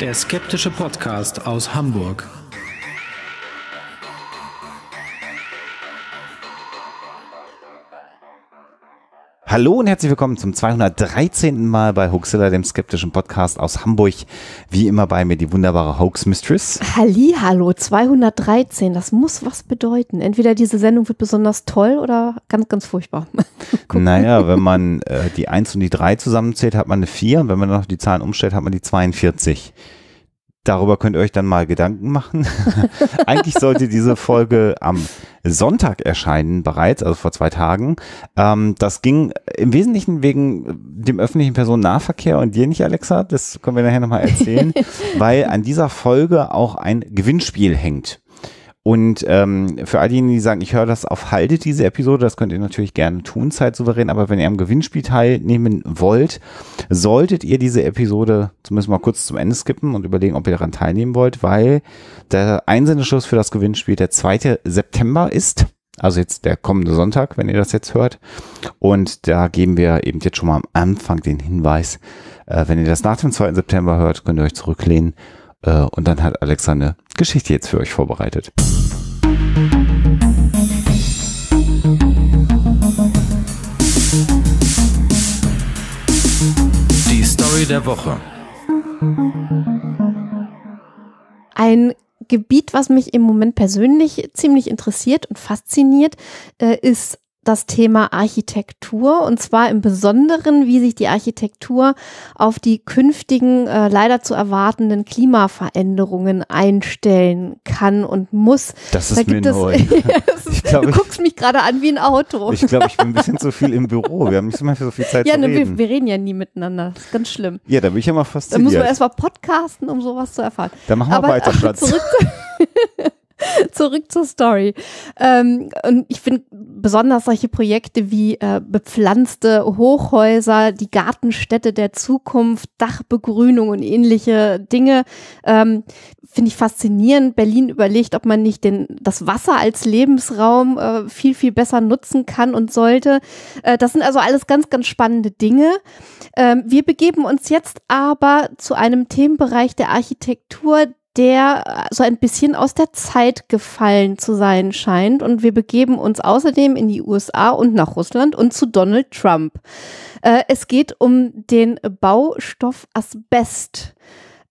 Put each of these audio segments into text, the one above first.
der skeptische Podcast aus Hamburg. Hallo und herzlich willkommen zum 213. Mal bei Hoaxilla, dem skeptischen Podcast aus Hamburg. Wie immer bei mir die wunderbare Hoax Mistress. Halli, hallo, 213, das muss was bedeuten. Entweder diese Sendung wird besonders toll oder ganz, ganz furchtbar. naja, wenn man äh, die 1 und die 3 zusammenzählt, hat man eine 4 und wenn man noch die Zahlen umstellt, hat man die 42. Darüber könnt ihr euch dann mal Gedanken machen. Eigentlich sollte diese Folge am Sonntag erscheinen bereits, also vor zwei Tagen. Ähm, das ging im Wesentlichen wegen äh, dem öffentlichen Personennahverkehr und dir nicht, Alexa. Das können wir nachher nochmal erzählen, weil an dieser Folge auch ein Gewinnspiel hängt. Und ähm, für all diejenigen, die sagen, ich höre das auf Halde, diese Episode, das könnt ihr natürlich gerne tun, souverän, Aber wenn ihr am Gewinnspiel teilnehmen wollt, solltet ihr diese Episode zumindest mal kurz zum Ende skippen und überlegen, ob ihr daran teilnehmen wollt, weil der Einsendeschluss für das Gewinnspiel der 2. September ist. Also jetzt der kommende Sonntag, wenn ihr das jetzt hört. Und da geben wir eben jetzt schon mal am Anfang den Hinweis, äh, wenn ihr das nach dem 2. September hört, könnt ihr euch zurücklehnen äh, und dann hat Alexander Geschichte jetzt für euch vorbereitet. Die Story der Woche. Ein Gebiet, was mich im Moment persönlich ziemlich interessiert und fasziniert, äh, ist das Thema Architektur und zwar im Besonderen, wie sich die Architektur auf die künftigen äh, leider zu erwartenden Klimaveränderungen einstellen kann und muss. Das ist da mir neu. ich glaub, du guckst mich gerade an wie ein Auto. Ich glaube, ich bin ein bisschen zu viel im Büro. Wir haben nicht so, viel Zeit ja, zu ne, reden. Wir, wir reden ja nie miteinander. Das ist ganz schlimm. Ja, da bin ich ja mal fasziniert. Da müssen wir mal podcasten, um sowas zu erfahren. Dann machen wir Aber, weiter, Platz. Zurück zu Zurück zur Story. Ähm, und ich finde besonders solche Projekte wie äh, bepflanzte Hochhäuser, die Gartenstädte der Zukunft, Dachbegrünung und ähnliche Dinge, ähm, finde ich faszinierend. Berlin überlegt, ob man nicht den, das Wasser als Lebensraum äh, viel, viel besser nutzen kann und sollte. Äh, das sind also alles ganz, ganz spannende Dinge. Ähm, wir begeben uns jetzt aber zu einem Themenbereich der Architektur, der äh, so ein bisschen aus der Zeit gefallen zu sein scheint. Und wir begeben uns außerdem in die USA und nach Russland und zu Donald Trump. Äh, es geht um den Baustoff Asbest.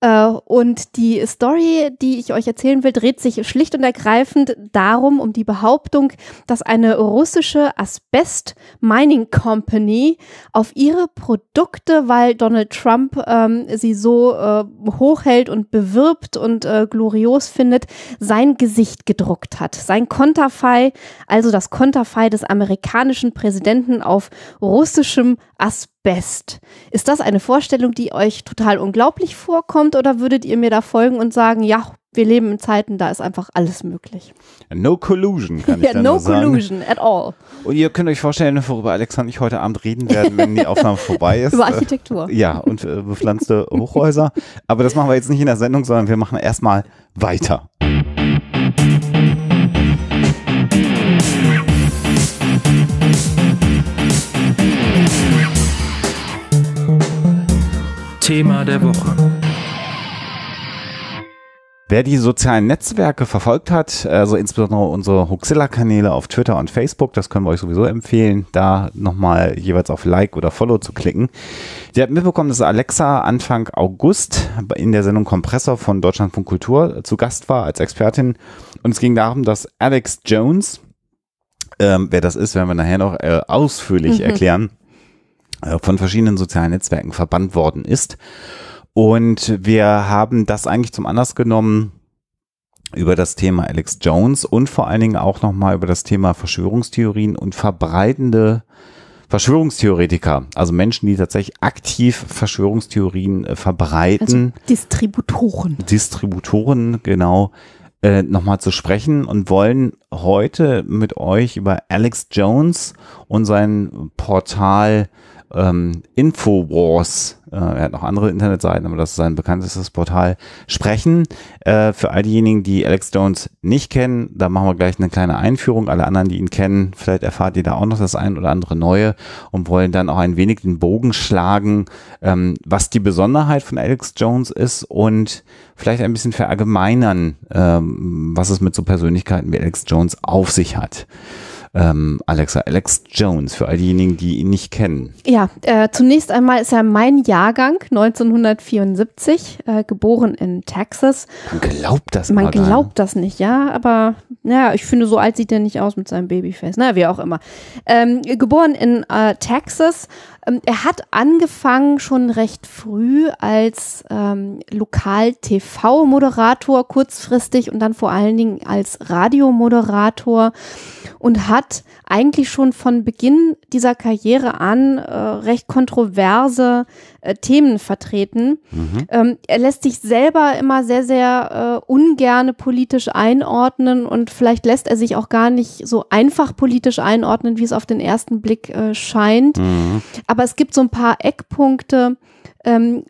Äh, und die Story, die ich euch erzählen will, dreht sich schlicht und ergreifend darum, um die Behauptung, dass eine russische Asbest Mining Company auf ihre Produkte, weil Donald Trump ähm, sie so äh, hochhält und bewirbt und äh, glorios findet, sein Gesicht gedruckt hat. Sein Konterfei, also das Konterfei des amerikanischen Präsidenten auf russischem Asbest. Ist das eine Vorstellung, die euch total unglaublich vorkommt? Abend oder würdet ihr mir da folgen und sagen, ja, wir leben in Zeiten, da ist einfach alles möglich. No collusion, kann ich ja, yeah, no sagen. No collusion at all. Und ihr könnt euch vorstellen, worüber Alexander und ich heute Abend reden werden, wenn die Aufnahme vorbei ist. Über äh, Architektur. Ja, und äh, bepflanzte Hochhäuser. Aber das machen wir jetzt nicht in der Sendung, sondern wir machen erstmal weiter. Thema der Woche. Wer die sozialen Netzwerke verfolgt hat, also insbesondere unsere Huxilla-Kanäle auf Twitter und Facebook, das können wir euch sowieso empfehlen, da nochmal jeweils auf Like oder Follow zu klicken. Der hat mitbekommen, dass Alexa Anfang August in der Sendung Kompressor von Deutschlandfunk Kultur zu Gast war als Expertin. Und es ging darum, dass Alex Jones, ähm, wer das ist, werden wir nachher noch äh, ausführlich mhm. erklären, äh, von verschiedenen sozialen Netzwerken verbannt worden ist. Und wir haben das eigentlich zum Anlass genommen, über das Thema Alex Jones und vor allen Dingen auch nochmal über das Thema Verschwörungstheorien und verbreitende Verschwörungstheoretiker, also Menschen, die tatsächlich aktiv Verschwörungstheorien äh, verbreiten. Also Distributoren. Distributoren, genau, äh, nochmal zu sprechen und wollen heute mit euch über Alex Jones und sein Portal ähm, Infowars, äh, er hat noch andere Internetseiten, aber das ist sein bekanntestes Portal, sprechen. Äh, für all diejenigen, die Alex Jones nicht kennen, da machen wir gleich eine kleine Einführung. Alle anderen, die ihn kennen, vielleicht erfahrt ihr da auch noch das ein oder andere Neue und wollen dann auch ein wenig den Bogen schlagen, ähm, was die Besonderheit von Alex Jones ist und vielleicht ein bisschen verallgemeinern, ähm, was es mit so Persönlichkeiten wie Alex Jones auf sich hat ähm, Alexa, Alex Jones, für all diejenigen, die ihn nicht kennen. Ja, äh, zunächst einmal ist er mein Jahrgang, 1974, äh, geboren in Texas. Man glaubt das nicht. Man glaubt das nicht, ja, aber naja, ich finde, so alt sieht er nicht aus mit seinem Babyface. Na, naja, wie auch immer. Ähm, geboren in äh, Texas, ähm, er hat angefangen schon recht früh als ähm, Lokal-TV-Moderator kurzfristig und dann vor allen Dingen als Radiomoderator und hat eigentlich schon von Beginn dieser Karriere an äh, recht kontroverse äh, Themen vertreten. Mhm. Ähm, er lässt sich selber immer sehr, sehr äh, ungerne politisch einordnen und vielleicht lässt er sich auch gar nicht so einfach politisch einordnen, wie es auf den ersten Blick äh, scheint. Mhm. Aber aber es gibt so ein paar Eckpunkte, ähm,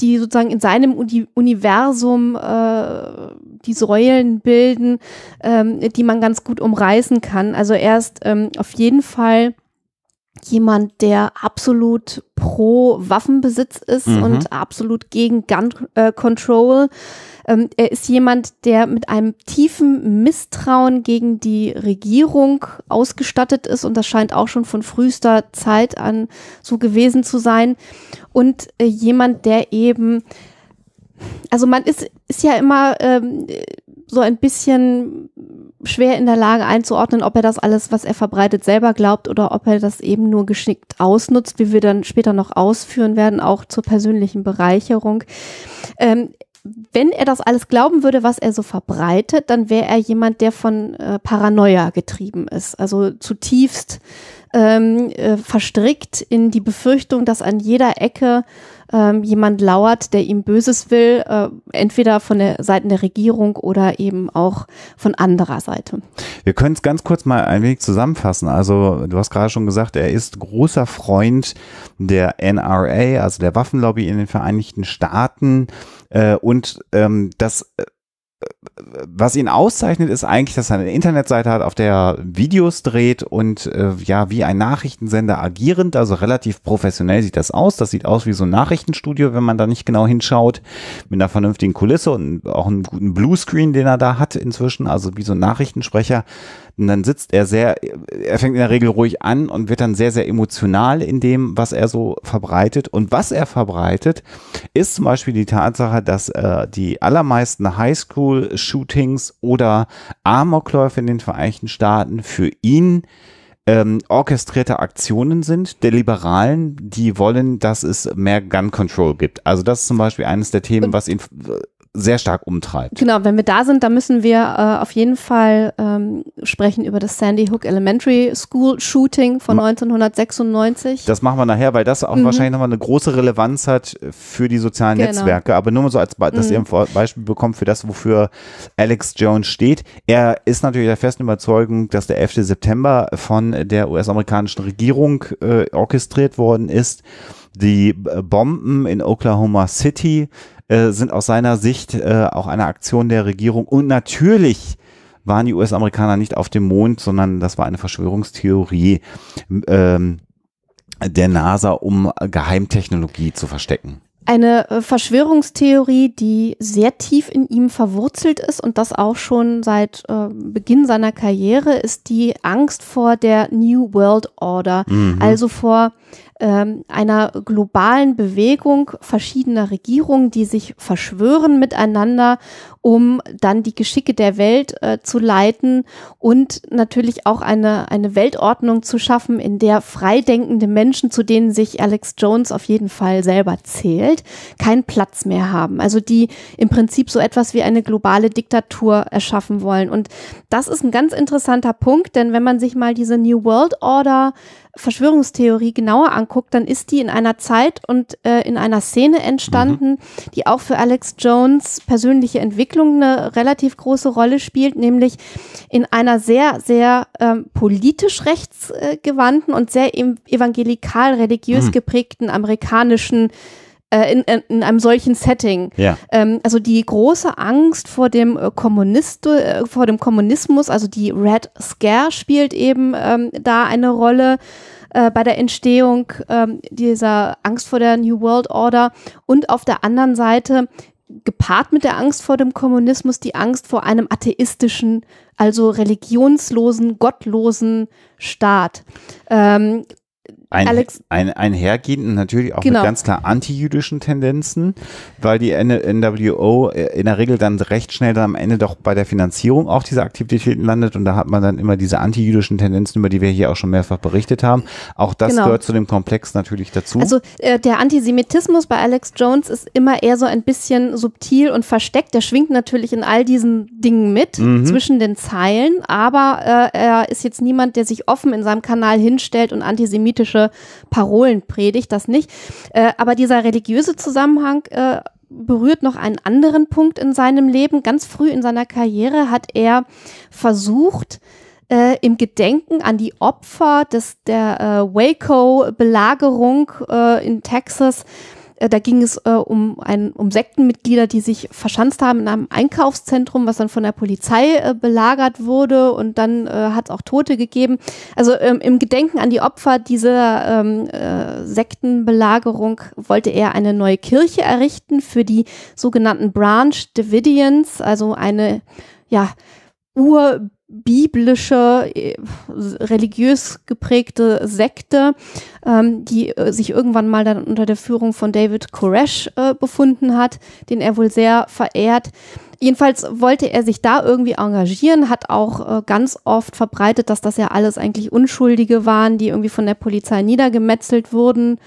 die sozusagen in seinem Uni Universum äh, die Säulen bilden, ähm, die man ganz gut umreißen kann. Also er ist ähm, auf jeden Fall jemand, der absolut pro Waffenbesitz ist mhm. und absolut gegen Gun äh, Control. Ähm, er ist jemand, der mit einem tiefen Misstrauen gegen die Regierung ausgestattet ist und das scheint auch schon von frühester Zeit an so gewesen zu sein. Und äh, jemand, der eben, also man ist, ist ja immer ähm, so ein bisschen schwer in der Lage einzuordnen, ob er das alles, was er verbreitet, selber glaubt oder ob er das eben nur geschickt ausnutzt, wie wir dann später noch ausführen werden, auch zur persönlichen Bereicherung. Ähm, wenn er das alles glauben würde, was er so verbreitet, dann wäre er jemand, der von äh, Paranoia getrieben ist. Also zutiefst ähm, äh, verstrickt in die Befürchtung, dass an jeder Ecke ähm, jemand lauert, der ihm Böses will, äh, entweder von der Seiten der Regierung oder eben auch von anderer Seite. Wir können es ganz kurz mal ein wenig zusammenfassen. Also du hast gerade schon gesagt, er ist großer Freund der NRA, also der Waffenlobby in den Vereinigten Staaten. Äh, und ähm, das äh, äh, was ihn auszeichnet, ist eigentlich, dass er eine Internetseite hat, auf der er Videos dreht und äh, ja, wie ein Nachrichtensender agierend, also relativ professionell sieht das aus. Das sieht aus wie so ein Nachrichtenstudio, wenn man da nicht genau hinschaut, mit einer vernünftigen Kulisse und auch einem guten Bluescreen, den er da hat inzwischen, also wie so ein Nachrichtensprecher. Und dann sitzt er sehr, er fängt in der Regel ruhig an und wird dann sehr, sehr emotional in dem, was er so verbreitet. Und was er verbreitet, ist zum Beispiel die Tatsache, dass äh, die allermeisten Highschool-Shootings oder Amokläufe in den Vereinigten Staaten für ihn ähm, orchestrierte Aktionen sind der Liberalen, die wollen, dass es mehr Gun Control gibt. Also das ist zum Beispiel eines der Themen, was ihn sehr stark umtreibt. Genau, wenn wir da sind, dann müssen wir äh, auf jeden Fall ähm, sprechen über das Sandy Hook Elementary School Shooting von Ma 1996. Das machen wir nachher, weil das auch mhm. wahrscheinlich nochmal eine große Relevanz hat für die sozialen genau. Netzwerke. Aber nur mal so, als Be dass mhm. ihr ein Beispiel bekommt für das, wofür Alex Jones steht. Er ist natürlich der festen Überzeugung, dass der 11. September von der US-amerikanischen Regierung äh, orchestriert worden ist die äh, Bomben in Oklahoma City äh, sind aus seiner Sicht äh, auch eine Aktion der Regierung. Und natürlich waren die US-Amerikaner nicht auf dem Mond, sondern das war eine Verschwörungstheorie ähm, der NASA, um Geheimtechnologie zu verstecken. Eine äh, Verschwörungstheorie, die sehr tief in ihm verwurzelt ist und das auch schon seit äh, Beginn seiner Karriere, ist die Angst vor der New World Order, mhm. also vor ähm, einer globalen Bewegung verschiedener Regierungen, die sich verschwören miteinander, um dann die Geschicke der Welt äh, zu leiten und natürlich auch eine, eine Weltordnung zu schaffen, in der freidenkende Menschen, zu denen sich Alex Jones auf jeden Fall selber zählt, keinen Platz mehr haben. Also die im Prinzip so etwas wie eine globale Diktatur erschaffen wollen. Und das ist ein ganz interessanter Punkt, denn wenn man sich mal diese New World Order Verschwörungstheorie genauer anguckt, dann ist die in einer Zeit und äh, in einer Szene entstanden, mhm. die auch für Alex Jones persönliche Entwicklung eine relativ große Rolle spielt, nämlich in einer sehr, sehr ähm, politisch rechtsgewandten und sehr evangelikal religiös mhm. geprägten amerikanischen äh, in, in, einem solchen Setting. Ja. Ähm, also die große Angst vor dem äh, Kommunist, äh, vor dem Kommunismus, also die Red Scare spielt eben ähm, da eine Rolle äh, bei der Entstehung ähm, dieser Angst vor der New World Order und auf der anderen Seite gepaart mit der Angst vor dem Kommunismus die Angst vor einem atheistischen, also religionslosen, gottlosen Staat. Ähm, ein, Alex, ein, einhergehend natürlich auch genau. mit ganz klar antijüdischen Tendenzen, weil die NWO äh, in der Regel dann recht schnell dann am Ende doch bei der Finanzierung auch dieser Aktivitäten landet und da hat man dann immer diese antijüdischen Tendenzen, über die wir hier auch schon mehrfach berichtet haben. Auch das genau. gehört zu dem Komplex natürlich dazu. Also äh, der Antisemitismus bei Alex Jones ist immer eher so ein bisschen subtil und versteckt. Der schwingt natürlich in all diesen Dingen mit, mhm. zwischen den Zeilen, aber äh, er ist jetzt niemand, der sich offen in seinem Kanal hinstellt und antisemitische politische Parolen predigt, das nicht. Äh, aber dieser religiöse Zusammenhang äh, berührt noch einen anderen Punkt in seinem Leben. Ganz früh in seiner Karriere hat er versucht, äh, im Gedenken an die Opfer des, der äh, Waco-Belagerung äh, in Texas äh, da ging es äh, um, ein, um Sektenmitglieder, die sich verschanzt haben in einem Einkaufszentrum, was dann von der Polizei äh, belagert wurde und dann äh, hat es auch Tote gegeben. Also ähm, im Gedenken an die Opfer dieser ähm, äh, Sektenbelagerung wollte er eine neue Kirche errichten für die sogenannten Branch Davidians, also eine ja, Ur biblische, äh, religiös geprägte Sekte, ähm, die äh, sich irgendwann mal dann unter der Führung von David Koresh äh, befunden hat, den er wohl sehr verehrt. Jedenfalls wollte er sich da irgendwie engagieren, hat auch äh, ganz oft verbreitet, dass das ja alles eigentlich Unschuldige waren, die irgendwie von der Polizei niedergemetzelt wurden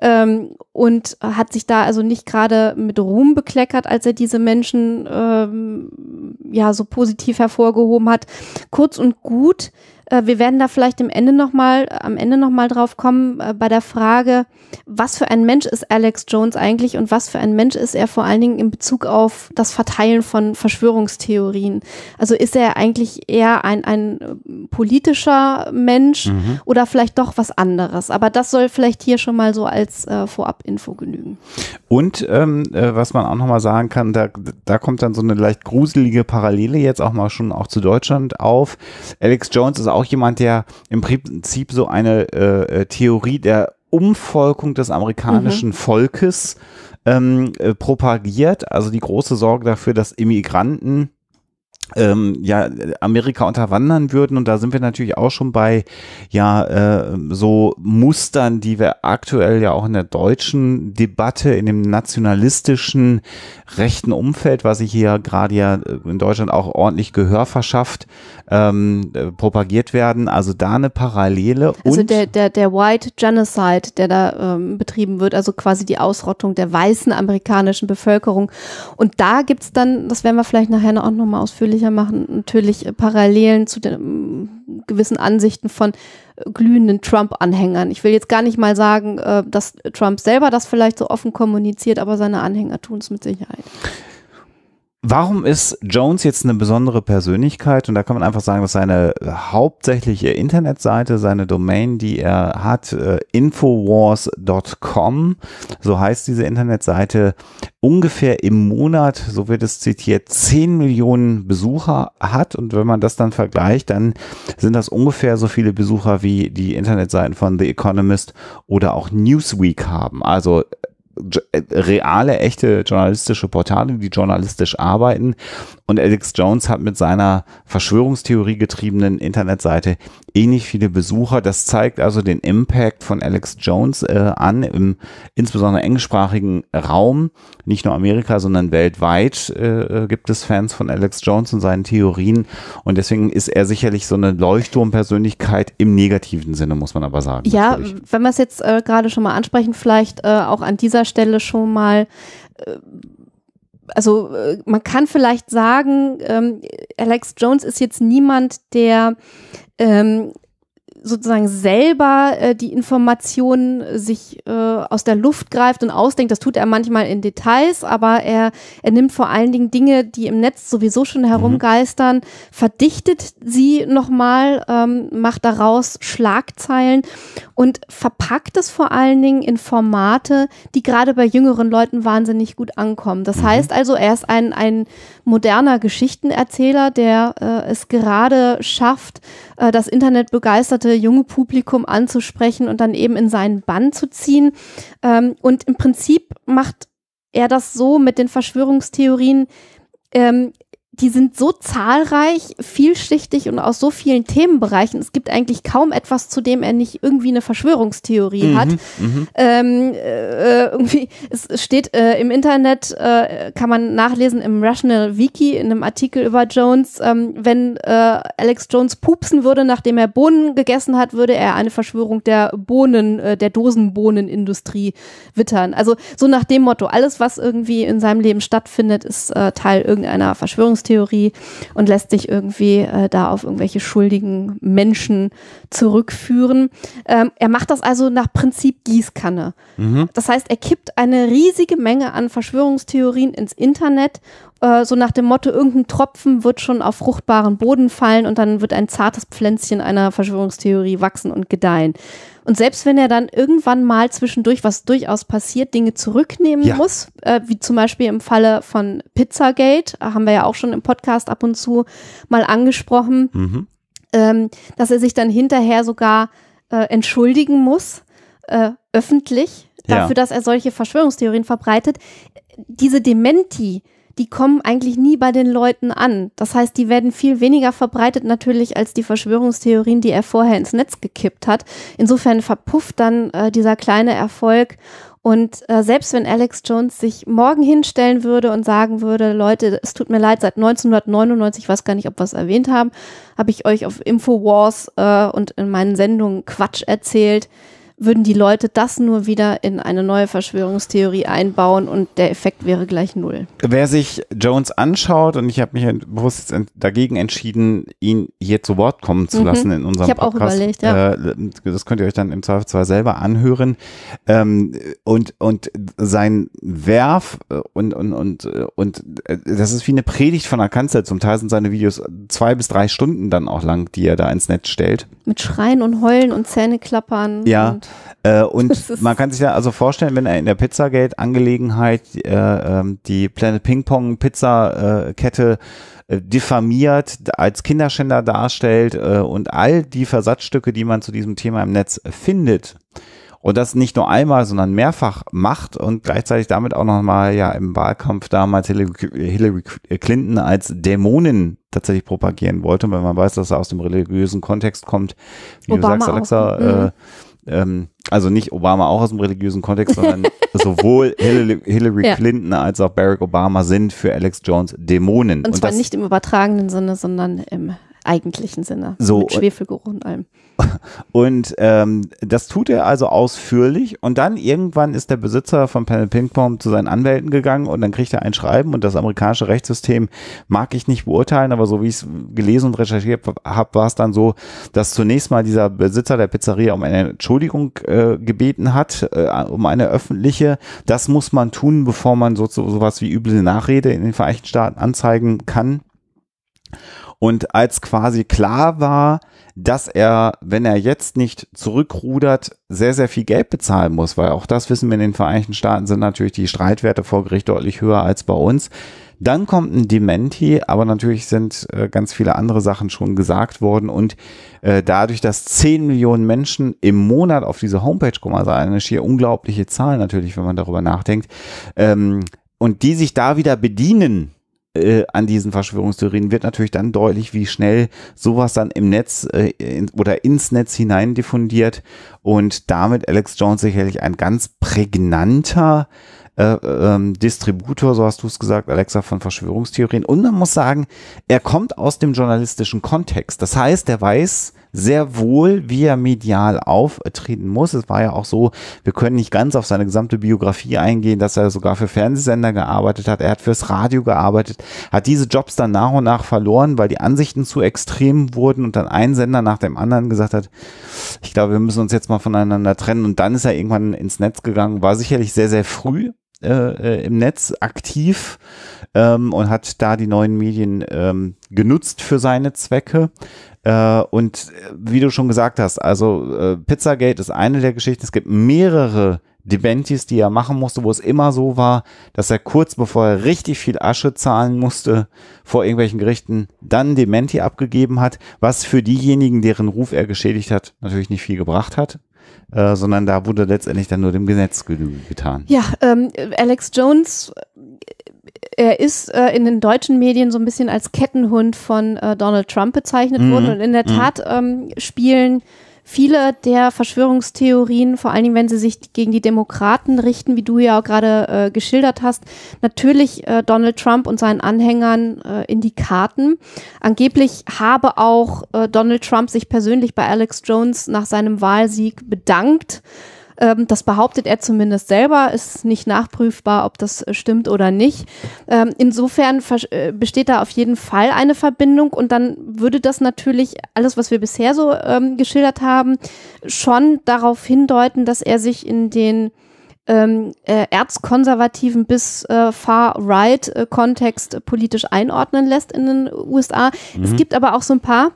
ähm, und hat sich da also nicht gerade mit Ruhm bekleckert, als er diese Menschen ähm, ja so positiv hervorgehoben hat. Kurz und gut äh, wir werden da vielleicht im Ende noch mal, am Ende nochmal drauf kommen, äh, bei der Frage, was für ein Mensch ist Alex Jones eigentlich und was für ein Mensch ist er vor allen Dingen in Bezug auf das Verteilen von Verschwörungstheorien. Also ist er eigentlich eher ein, ein äh, politischer Mensch mhm. oder vielleicht doch was anderes. Aber das soll vielleicht hier schon mal so als äh, vorab genügen. Und ähm, was man auch nochmal sagen kann, da, da kommt dann so eine leicht gruselige Parallele jetzt auch mal schon auch zu Deutschland auf. Alex Jones ist auch auch jemand, der im Prinzip so eine äh, äh, Theorie der Umvolkung des amerikanischen mhm. Volkes ähm, äh, propagiert. Also die große Sorge dafür, dass Immigranten ähm, ja Amerika unterwandern würden und da sind wir natürlich auch schon bei ja äh, so Mustern, die wir aktuell ja auch in der deutschen Debatte in dem nationalistischen rechten Umfeld, was sich hier gerade ja äh, in Deutschland auch ordentlich Gehör verschafft, ähm, äh, propagiert werden. Also da eine Parallele. Also und Also der, der, der White Genocide, der da ähm, betrieben wird, also quasi die Ausrottung der weißen amerikanischen Bevölkerung. Und da gibt es dann, das werden wir vielleicht nachher auch nochmal ausführlicher machen, natürlich Parallelen zu den ähm, mm, gewissen Ansichten von äh, glühenden Trump-Anhängern. Ich will jetzt gar nicht mal sagen, äh, dass Trump selber das vielleicht so offen kommuniziert, aber seine Anhänger tun es mit Sicherheit. Warum ist Jones jetzt eine besondere Persönlichkeit? Und da kann man einfach sagen, dass seine hauptsächliche Internetseite, seine Domain, die er hat, äh, infowars.com, so heißt diese Internetseite, ungefähr im Monat, so wird es zitiert, 10 Millionen Besucher hat. Und wenn man das dann vergleicht, dann sind das ungefähr so viele Besucher wie die Internetseiten von The Economist oder auch Newsweek haben. Also äh, reale, echte journalistische Portale, die journalistisch arbeiten. Und Alex Jones hat mit seiner Verschwörungstheorie getriebenen Internetseite ähnlich eh viele Besucher. Das zeigt also den Impact von Alex Jones äh, an, im insbesondere englischsprachigen Raum. Nicht nur Amerika, sondern weltweit äh, äh, gibt es Fans von Alex Jones und seinen Theorien. Und deswegen ist er sicherlich so eine Leuchtturmpersönlichkeit im negativen Sinne, muss man aber sagen. Ja, natürlich. wenn wir es jetzt äh, gerade schon mal ansprechen, vielleicht äh, auch an dieser Stelle schon mal äh, also äh, man kann vielleicht sagen, ähm, Alex Jones ist jetzt niemand, der ähm, sozusagen selber äh, die Informationen äh, sich äh, aus der Luft greift und ausdenkt. Das tut er manchmal in Details, aber er, er nimmt vor allen Dingen Dinge, die im Netz sowieso schon mhm. herumgeistern, mhm. verdichtet sie nochmal, ähm, macht daraus Schlagzeilen und verpackt es vor allen Dingen in Formate, die gerade bei jüngeren Leuten wahnsinnig gut ankommen. Das mhm. heißt also, er ist ein, ein moderner Geschichtenerzähler, der äh, es gerade schafft, äh, das internetbegeisterte junge Publikum anzusprechen und dann eben in seinen Bann zu ziehen. Ähm, und im Prinzip macht er das so mit den Verschwörungstheorien, ähm, die sind so zahlreich, vielschichtig und aus so vielen Themenbereichen. Es gibt eigentlich kaum etwas, zu dem er nicht irgendwie eine Verschwörungstheorie mhm, hat. Mhm. Ähm, äh, äh irgendwie, es steht äh, im Internet, äh, kann man nachlesen im Rational Wiki, in einem Artikel über Jones, ähm, wenn äh, Alex Jones pupsen würde, nachdem er Bohnen gegessen hat, würde er eine Verschwörung der Bohnen, äh, der Dosenbohnenindustrie wittern. Also so nach dem Motto, alles, was irgendwie in seinem Leben stattfindet, ist Teil irgendeiner Verschwörungstheorie. Verschwörungstheorie und lässt sich irgendwie äh, da auf irgendwelche schuldigen Menschen zurückführen. Ähm, er macht das also nach Prinzip Gießkanne. Mhm. Das heißt, er kippt eine riesige Menge an Verschwörungstheorien ins Internet äh, so nach dem Motto, irgendein Tropfen wird schon auf fruchtbaren Boden fallen und dann wird ein zartes Pflänzchen einer Verschwörungstheorie wachsen und gedeihen. Und selbst wenn er dann irgendwann mal zwischendurch, was durchaus passiert, Dinge zurücknehmen ja. muss, äh, wie zum Beispiel im Falle von Pizzagate, äh, haben wir ja auch schon im Podcast ab und zu mal angesprochen, mhm. ähm, dass er sich dann hinterher sogar äh, entschuldigen muss, äh, öffentlich, dafür, ja. dass er solche Verschwörungstheorien verbreitet. Äh, diese Dementi, die kommen eigentlich nie bei den Leuten an. Das heißt, die werden viel weniger verbreitet natürlich als die Verschwörungstheorien, die er vorher ins Netz gekippt hat. Insofern verpufft dann äh, dieser kleine Erfolg. Und äh, selbst wenn Alex Jones sich morgen hinstellen würde und sagen würde, Leute, es tut mir leid, seit 1999, ich weiß gar nicht, ob wir es erwähnt haben, habe ich euch auf Infowars äh, und in meinen Sendungen Quatsch erzählt würden die Leute das nur wieder in eine neue Verschwörungstheorie einbauen und der Effekt wäre gleich null. Wer sich Jones anschaut, und ich habe mich bewusst dagegen entschieden, ihn hier zu Wort kommen zu mhm. lassen in unserem ich Podcast. Ich habe auch überlegt, ja. Äh, das könnt ihr euch dann im Zweifel zwar selber anhören. Ähm, und, und sein Werf äh, und, und, und, äh, und das ist wie eine Predigt von der Kanzel. Zum Teil sind seine Videos zwei bis drei Stunden dann auch lang, die er da ins Netz stellt. Mit Schreien und Heulen und Zähneklappern. Ja. Und äh, und man kann sich ja also vorstellen, wenn er in der Pizzagate-Angelegenheit äh, ähm, die Planet Ping Pong Pizza-Kette äh, äh, diffamiert, als Kinderschänder darstellt äh, und all die Versatzstücke, die man zu diesem Thema im Netz findet, und das nicht nur einmal, sondern mehrfach macht und gleichzeitig damit auch nochmal ja im Wahlkampf damals Hillary Clinton als Dämonin tatsächlich propagieren wollte, weil man weiß, dass er aus dem religiösen Kontext kommt, wie Obama du sagst, Alexa, auch. Mhm. äh, ähm, also nicht Obama auch aus dem religiösen Kontext, sondern sowohl Hillary, Hillary ja. Clinton als auch Barack Obama sind für Alex Jones Dämonen. Und zwar und das, nicht im übertragenen Sinne, sondern im eigentlichen Sinne. So. Mit Schwefelgeruch und allem. Und ähm, das tut er also ausführlich und dann irgendwann ist der Besitzer von Panel Pinkpong zu seinen Anwälten gegangen und dann kriegt er ein Schreiben und das amerikanische Rechtssystem mag ich nicht beurteilen, aber so wie ich es gelesen und recherchiert habe, war es dann so, dass zunächst mal dieser Besitzer der Pizzeria um eine Entschuldigung äh, gebeten hat, äh, um eine öffentliche. Das muss man tun, bevor man so, so sowas wie üble Nachrede in den Vereinigten Staaten anzeigen kann. Und als quasi klar war, dass er, wenn er jetzt nicht zurückrudert, sehr, sehr viel Geld bezahlen muss, weil auch das wissen wir in den Vereinigten Staaten sind natürlich die Streitwerte vor Gericht deutlich höher als bei uns. Dann kommt ein Dementi, aber natürlich sind äh, ganz viele andere Sachen schon gesagt worden und äh, dadurch, dass 10 Millionen Menschen im Monat auf diese Homepage kommen, also eine schier unglaubliche Zahl natürlich, wenn man darüber nachdenkt, ähm, und die sich da wieder bedienen, äh, an diesen Verschwörungstheorien wird natürlich dann deutlich, wie schnell sowas dann im Netz äh, in, oder ins Netz hinein diffundiert und damit Alex Jones sicherlich ein ganz prägnanter äh, ähm, Distributor, so hast du es gesagt, Alexa von Verschwörungstheorien. Und man muss sagen, er kommt aus dem journalistischen Kontext. Das heißt, er weiß, sehr wohl, wie er medial auftreten muss. Es war ja auch so, wir können nicht ganz auf seine gesamte Biografie eingehen, dass er sogar für Fernsehsender gearbeitet hat, er hat fürs Radio gearbeitet, hat diese Jobs dann nach und nach verloren, weil die Ansichten zu extrem wurden und dann ein Sender nach dem anderen gesagt hat, ich glaube, wir müssen uns jetzt mal voneinander trennen. Und dann ist er irgendwann ins Netz gegangen, war sicherlich sehr, sehr früh äh, äh im Netz aktiv ähm, und hat da die neuen Medien ähm, genutzt für seine Zwecke. Äh, und äh, wie du schon gesagt hast, also äh, Pizzagate ist eine der Geschichten. Es gibt mehrere Dementis, die er machen musste, wo es immer so war, dass er kurz bevor er richtig viel Asche zahlen musste vor irgendwelchen Gerichten, dann Dementi abgegeben hat, was für diejenigen, deren Ruf er geschädigt hat, natürlich nicht viel gebracht hat. Äh, sondern da wurde letztendlich dann nur dem Gesetz getan. Ja, ähm, Alex Jones er ist äh, in den deutschen Medien so ein bisschen als Kettenhund von äh, Donald Trump bezeichnet mhm. worden. Und in der mhm. Tat ähm, spielen viele der Verschwörungstheorien, vor allen Dingen, wenn sie sich gegen die Demokraten richten, wie du ja auch gerade äh, geschildert hast, natürlich äh, Donald Trump und seinen Anhängern äh, in die Karten. Angeblich habe auch äh, Donald Trump sich persönlich bei Alex Jones nach seinem Wahlsieg bedankt. Ähm, das behauptet er zumindest selber, ist nicht nachprüfbar, ob das äh, stimmt oder nicht. Ähm, insofern äh, besteht da auf jeden Fall eine Verbindung und dann würde das natürlich alles, was wir bisher so ähm, geschildert haben, schon darauf hindeuten, dass er sich in den ähm, äh, erzkonservativen bis äh, far-right-Kontext äh, politisch einordnen lässt in den USA. Mhm. Es gibt aber auch so ein paar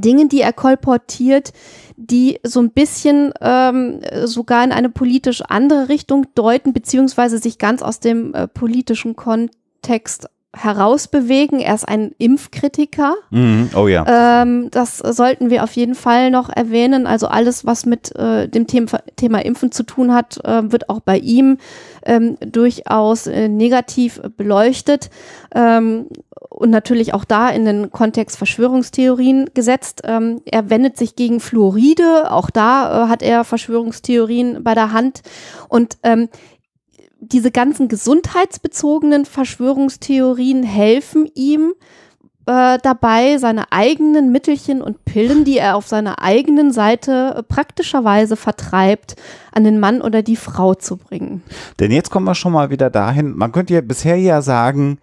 Dinge, die er kolportiert, die so ein bisschen ähm, sogar in eine politisch andere Richtung deuten, beziehungsweise sich ganz aus dem äh, politischen Kontext herausbewegen. Er ist ein Impfkritiker. Mm, oh ja. Ähm, das sollten wir auf jeden Fall noch erwähnen. Also alles, was mit äh, dem Thema, Thema, Impfen zu tun hat, äh, wird auch bei ihm ähm, durchaus äh, negativ beleuchtet. Ähm, und natürlich auch da in den Kontext Verschwörungstheorien gesetzt. Ähm, er wendet sich gegen Fluoride. Auch da äh, hat er Verschwörungstheorien bei der Hand. Und ähm, diese ganzen gesundheitsbezogenen Verschwörungstheorien helfen ihm äh, dabei, seine eigenen Mittelchen und Pillen, die er auf seiner eigenen Seite äh, praktischerweise vertreibt, an den Mann oder die Frau zu bringen. Denn jetzt kommen wir schon mal wieder dahin, man könnte ja bisher ja sagen,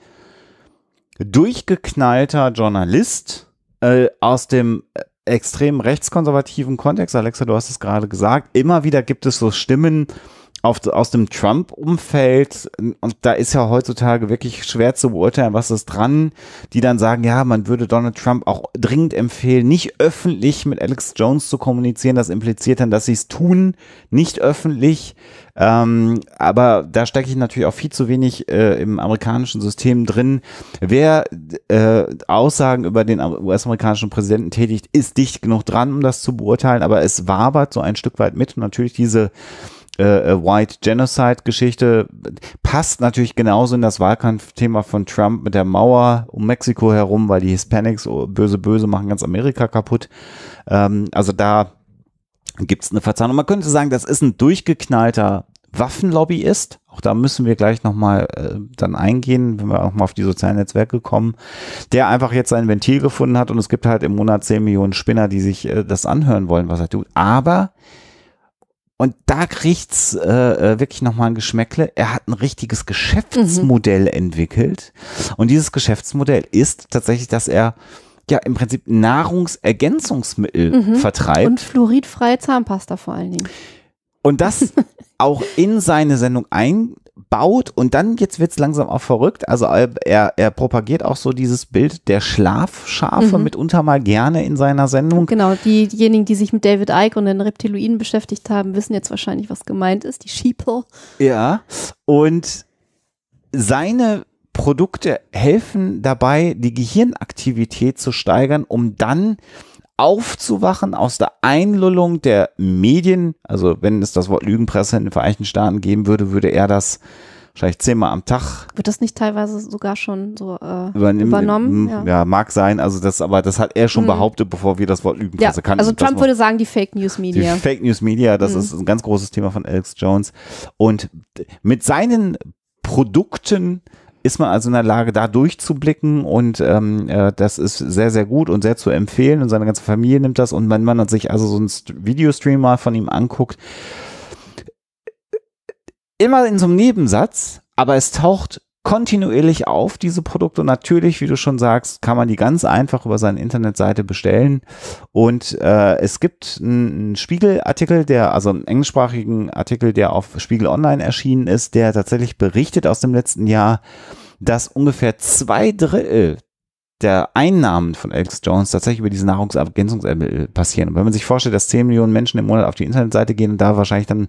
durchgeknallter Journalist äh, aus dem äh, extrem rechtskonservativen Kontext, Alexa, du hast es gerade gesagt, immer wieder gibt es so Stimmen, äh, auf, aus dem Trump-Umfeld, ähm, und da ist ja heutzutage wirklich schwer zu beurteilen, was ist dran, die dann sagen, ja, man würde Donald Trump auch dringend empfehlen, nicht öffentlich mit Alex Jones zu kommunizieren. Das impliziert dann, dass sie es tun, nicht öffentlich. Ähm, aber da stecke ich natürlich auch viel zu wenig äh, im amerikanischen System drin. Wer äh, Aussagen über den US-amerikanischen Präsidenten tätigt, ist dicht genug dran, um das zu beurteilen, aber es wabert so ein Stück weit mit. Und natürlich diese äh, äh, White Genocide-Geschichte passt natürlich genauso in das Wahlkampfthema von Trump mit der Mauer um Mexiko herum, weil die Hispanics oh, böse, böse machen ganz Amerika kaputt. Ähm, also da gibt es eine Verzahnung. Man könnte sagen, das ist ein durchgeknallter Waffenlobbyist. Auch da müssen wir gleich nochmal äh, dann eingehen, wenn wir auch mal auf die sozialen Netzwerke kommen, der einfach jetzt sein Ventil gefunden hat und es gibt halt im Monat 10 Millionen Spinner, die sich äh, das anhören wollen, was er tut. Aber und da kriegt's äh, äh wirklich nochmal ein Geschmäckle. Er hat ein richtiges Geschäftsmodell mhm. entwickelt. Und dieses Geschäftsmodell ist tatsächlich, dass er ja im Prinzip Nahrungsergänzungsmittel mhm. vertreibt. Und fluoridfreie Zahnpasta vor allen Dingen. Und das auch in seine Sendung ein, baut und dann jetzt es langsam auch verrückt. Also äh, er, er propagiert auch so dieses Bild der Schlafschafe mhm. mitunter mal gerne in seiner Sendung. Genau, diejenigen, die sich mit David Icke und den Reptiloiden beschäftigt haben, wissen jetzt wahrscheinlich, was gemeint ist, die Sheeple. Ja, und seine Produkte helfen dabei, die Gehirnaktivität zu steigern, um dann aufzuwachen aus der Einlullung der Medien. Also wenn es das Wort Lügenpresse in den Vereinigten Staaten geben würde, würde er das wahrscheinlich zehnmal am Tag. Wird das nicht teilweise sogar schon so äh, übernommen? Mhm. Ja. ja. mag sein. Also das, aber das hat er schon mhm. behauptet, bevor wir das Wort Lügenpresse ja, kannten. Also Trump würde sagen, die Fake News Media. Die Fake News Media, das mhm. ist ein ganz großes Thema von Alex Jones. Und mit seinen Produkten ist man also in der Lage, da durchzublicken und ähm, äh, das ist sehr, sehr gut und sehr zu empfehlen und seine ganze Familie nimmt das und wenn man sich also so einen Videostream mal von ihm anguckt, immer in so einem Nebensatz, aber es taucht kontinuierlich auf, diese Produkte. Und natürlich, wie du schon sagst, kann man die ganz einfach über seine Internetseite bestellen. Und äh, es gibt einen Spiegelartikel, der, also einen englischsprachigen Artikel, der auf Spiegel Online erschienen ist, der tatsächlich berichtet aus dem letzten Jahr, dass ungefähr zwei Drittel der Einnahmen von Alex Jones tatsächlich über diese Nahrungsergänzungsmittel passieren. Und wenn man sich vorstellt, dass 10 Millionen Menschen im Monat auf die Internetseite gehen und da wahrscheinlich dann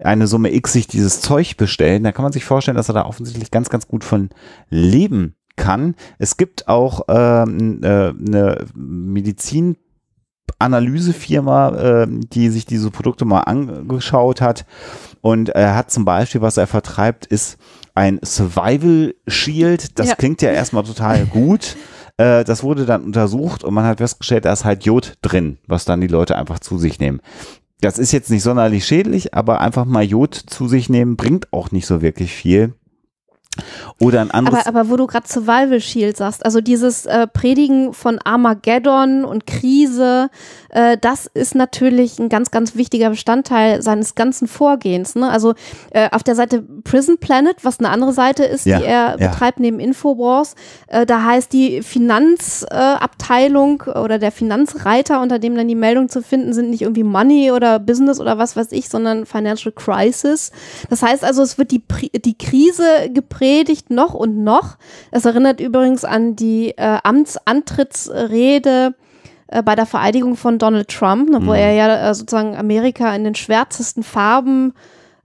eine Summe X sich dieses Zeug bestellen, dann kann man sich vorstellen, dass er da offensichtlich ganz, ganz gut von leben kann. Es gibt auch ähm, äh, eine Medizin- Analysefirma, äh, die sich diese Produkte mal angeschaut hat. Und er hat zum Beispiel, was er vertreibt, ist ein Survival Shield. Das ja. klingt ja erstmal total gut. Äh, das wurde dann untersucht und man hat festgestellt, da ist halt Jod drin, was dann die Leute einfach zu sich nehmen. Das ist jetzt nicht sonderlich schädlich, aber einfach mal Jod zu sich nehmen bringt auch nicht so wirklich viel. Oder ein anderes. Aber, aber wo du gerade Survival Shield sagst, also dieses äh, Predigen von Armageddon und Krise, äh, das ist natürlich ein ganz, ganz wichtiger Bestandteil seines ganzen Vorgehens. Ne? Also äh, auf der Seite Prison Planet, was eine andere Seite ist, ja, die er ja. betreibt neben Infowars, äh, da heißt die Finanzabteilung äh, oder der Finanzreiter, unter dem dann die Meldung zu finden sind, nicht irgendwie Money oder Business oder was weiß ich, sondern Financial Crisis. Das heißt also, es wird die, die Krise gepredigt noch und noch. Das erinnert übrigens an die äh, Amtsantrittsrede Antrittsrede äh, bei der Vereidigung von Donald Trump, ne, wo mhm. er ja äh, sozusagen Amerika in den schwärzesten Farben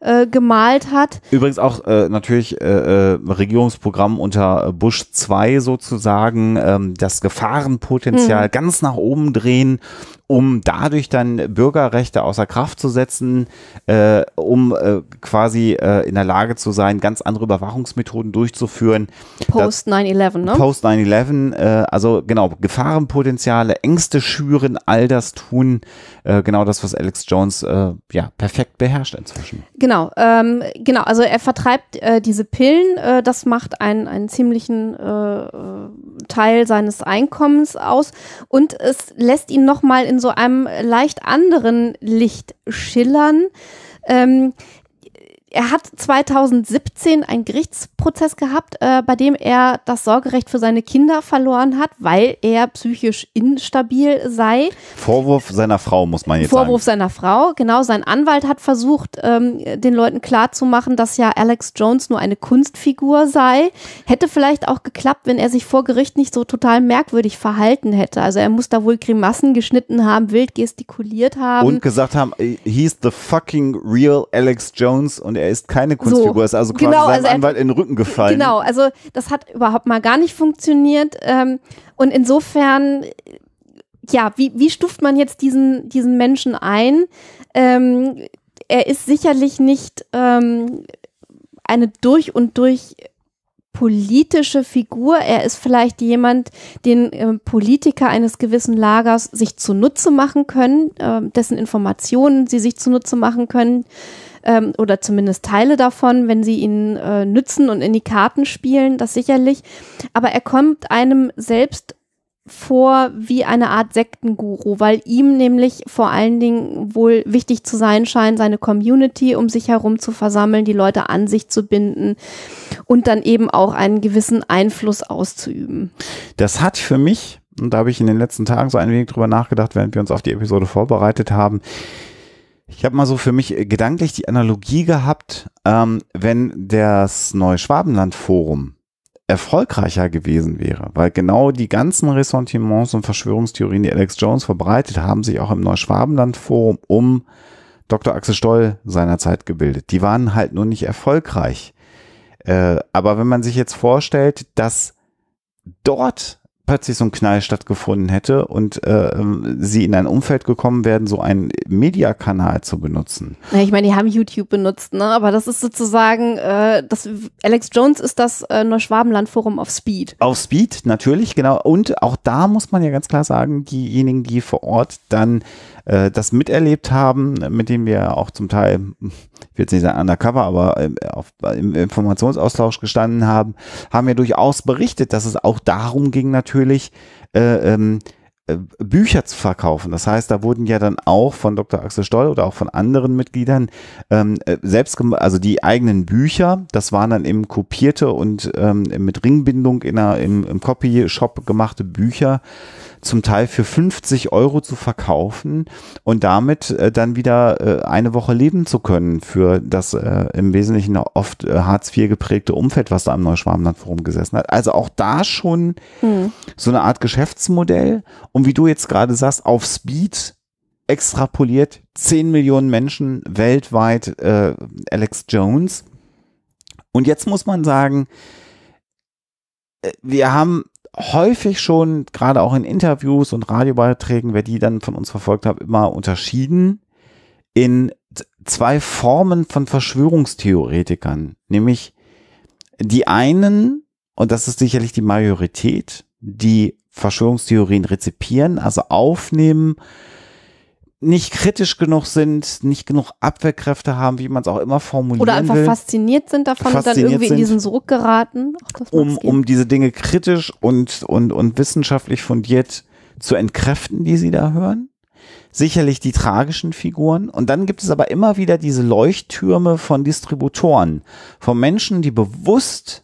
äh, gemalt hat. Übrigens auch äh, natürlich äh, äh Regierungsprogramm unter Bush 2 sozusagen, ähm, das Gefahrenpotenzial mhm. ganz nach oben drehen um dadurch dann Bürgerrechte außer Kraft zu setzen, äh, um äh, quasi äh, in der Lage zu sein, ganz andere Überwachungsmethoden durchzuführen. Post 9-11, ne? Post 9-11, äh, also genau, Gefahrenpotenziale, Ängste schüren, all das tun, äh, genau das, was Alex Jones äh, ja perfekt beherrscht inzwischen. Genau, ähm, genau, also er vertreibt diese Pillen, das macht einen, einen ziemlichen Teil seines Einkommens aus und es lässt ihn nochmal in in so einem leicht anderen Licht schillern. Ähm, er hat 2017 einen Gerichtsprozess gehabt, äh, bei dem er das Sorgerecht für seine Kinder verloren hat, weil er psychisch instabil sei. Vorwurf seiner Frau, muss man jetzt Vorwurf sagen. Vorwurf seiner Frau, genau. Sein Anwalt hat versucht, ähm, den Leuten klarzumachen, dass ja Alex Jones nur eine Kunstfigur sei. Hätte vielleicht auch geklappt, wenn er sich vor Gericht nicht so total merkwürdig verhalten hätte. Also er muss da wohl Grimassen geschnitten haben, wild gestikuliert haben. Und gesagt haben, äh, he's the fucking real Alex Jones und er ist keine Kunstfigur, so, ist also quasi genau, seinem also Anwalt in den Rücken gefallen. Genau, also das hat überhaupt mal gar nicht funktioniert. Ähm, und insofern, ja, wie, wie stuft man jetzt diesen, diesen Menschen ein? Ähm, er ist sicherlich nicht ähm, eine durch und durch politische Figur. Er ist vielleicht jemand, den äh, Politiker eines gewissen Lagers sich zunutze machen können, äh, dessen Informationen sie sich zunutze machen können ähm, oder zumindest Teile davon, wenn sie ihn äh, nützen und in die Karten spielen, das sicherlich. Aber er kommt einem selbst vor wie eine Art Sektenguru, weil ihm nämlich vor allen Dingen wohl wichtig zu sein scheint, seine Community um sich herum zu versammeln, die Leute an sich zu binden und dann eben auch einen gewissen Einfluss auszuüben. Das hat für mich, und da habe ich in den letzten Tagen so ein wenig drüber nachgedacht, während wir uns auf die Episode vorbereitet haben, ich habe mal so für mich gedanklich die Analogie gehabt, ähm, wenn das Neue Schwabenland forum erfolgreicher gewesen wäre, weil genau die ganzen Ressentiments und Verschwörungstheorien, die Alex Jones verbreitet, haben sich auch im Neuschwabenland-Forum um Dr. Axel Stoll seinerzeit gebildet. Die waren halt nur nicht erfolgreich. Äh, aber wenn man sich jetzt vorstellt, dass dort plötzlich so ein Knall stattgefunden hätte und äh, sie in ein Umfeld gekommen wären, so einen Mediakanal zu benutzen. Ja, ich meine, die haben YouTube benutzt, ne? aber das ist sozusagen, äh, das, Alex Jones ist das äh, neuschwabenland auf Speed. Auf Speed, natürlich, genau. Und auch da muss man ja ganz klar sagen, diejenigen, die vor Ort dann äh, das miterlebt haben, mit dem wir auch zum Teil, ich will jetzt nicht sagen undercover, aber äh, auf, im Informationsaustausch gestanden haben, haben ja durchaus berichtet, dass es auch darum ging natürlich, äh, ähm, äh, Bücher zu verkaufen. Das heißt, da wurden ja dann auch von Dr. Axel Stoll oder auch von anderen Mitgliedern ähm, äh, selbst, also die eigenen Bücher, das waren dann eben kopierte und ähm, mit Ringbindung in einer, im, im Copy-Shop gemachte Bücher, zum Teil für 50 Euro zu verkaufen und damit äh, dann wieder äh, eine Woche leben zu können für das äh, im Wesentlichen oft äh, Hartz IV geprägte Umfeld, was da am Neuschwabenland Forum gesessen hat. Also auch da schon mhm. so eine Art Geschäftsmodell und wie du jetzt gerade sagst, auf Speed extrapoliert 10 Millionen Menschen weltweit äh, Alex Jones. Und jetzt muss man sagen, äh, wir haben häufig schon, gerade auch in Interviews und Radiobeiträgen, wer die dann von uns verfolgt hat, immer unterschieden in zwei Formen von Verschwörungstheoretikern. Nämlich die einen, und das ist sicherlich die Majorität, die Verschwörungstheorien rezipieren, also aufnehmen nicht kritisch genug sind, nicht genug Abwehrkräfte haben, wie man es auch immer formuliert. Oder einfach will. fasziniert sind davon fasziniert und dann irgendwie in diesen Sog geraten. Ach, um, um diese Dinge kritisch und, und, und wissenschaftlich fundiert zu entkräften, die sie da hören. Sicherlich die tragischen Figuren. Und dann gibt es aber immer wieder diese Leuchttürme von Distributoren, von Menschen, die bewusst,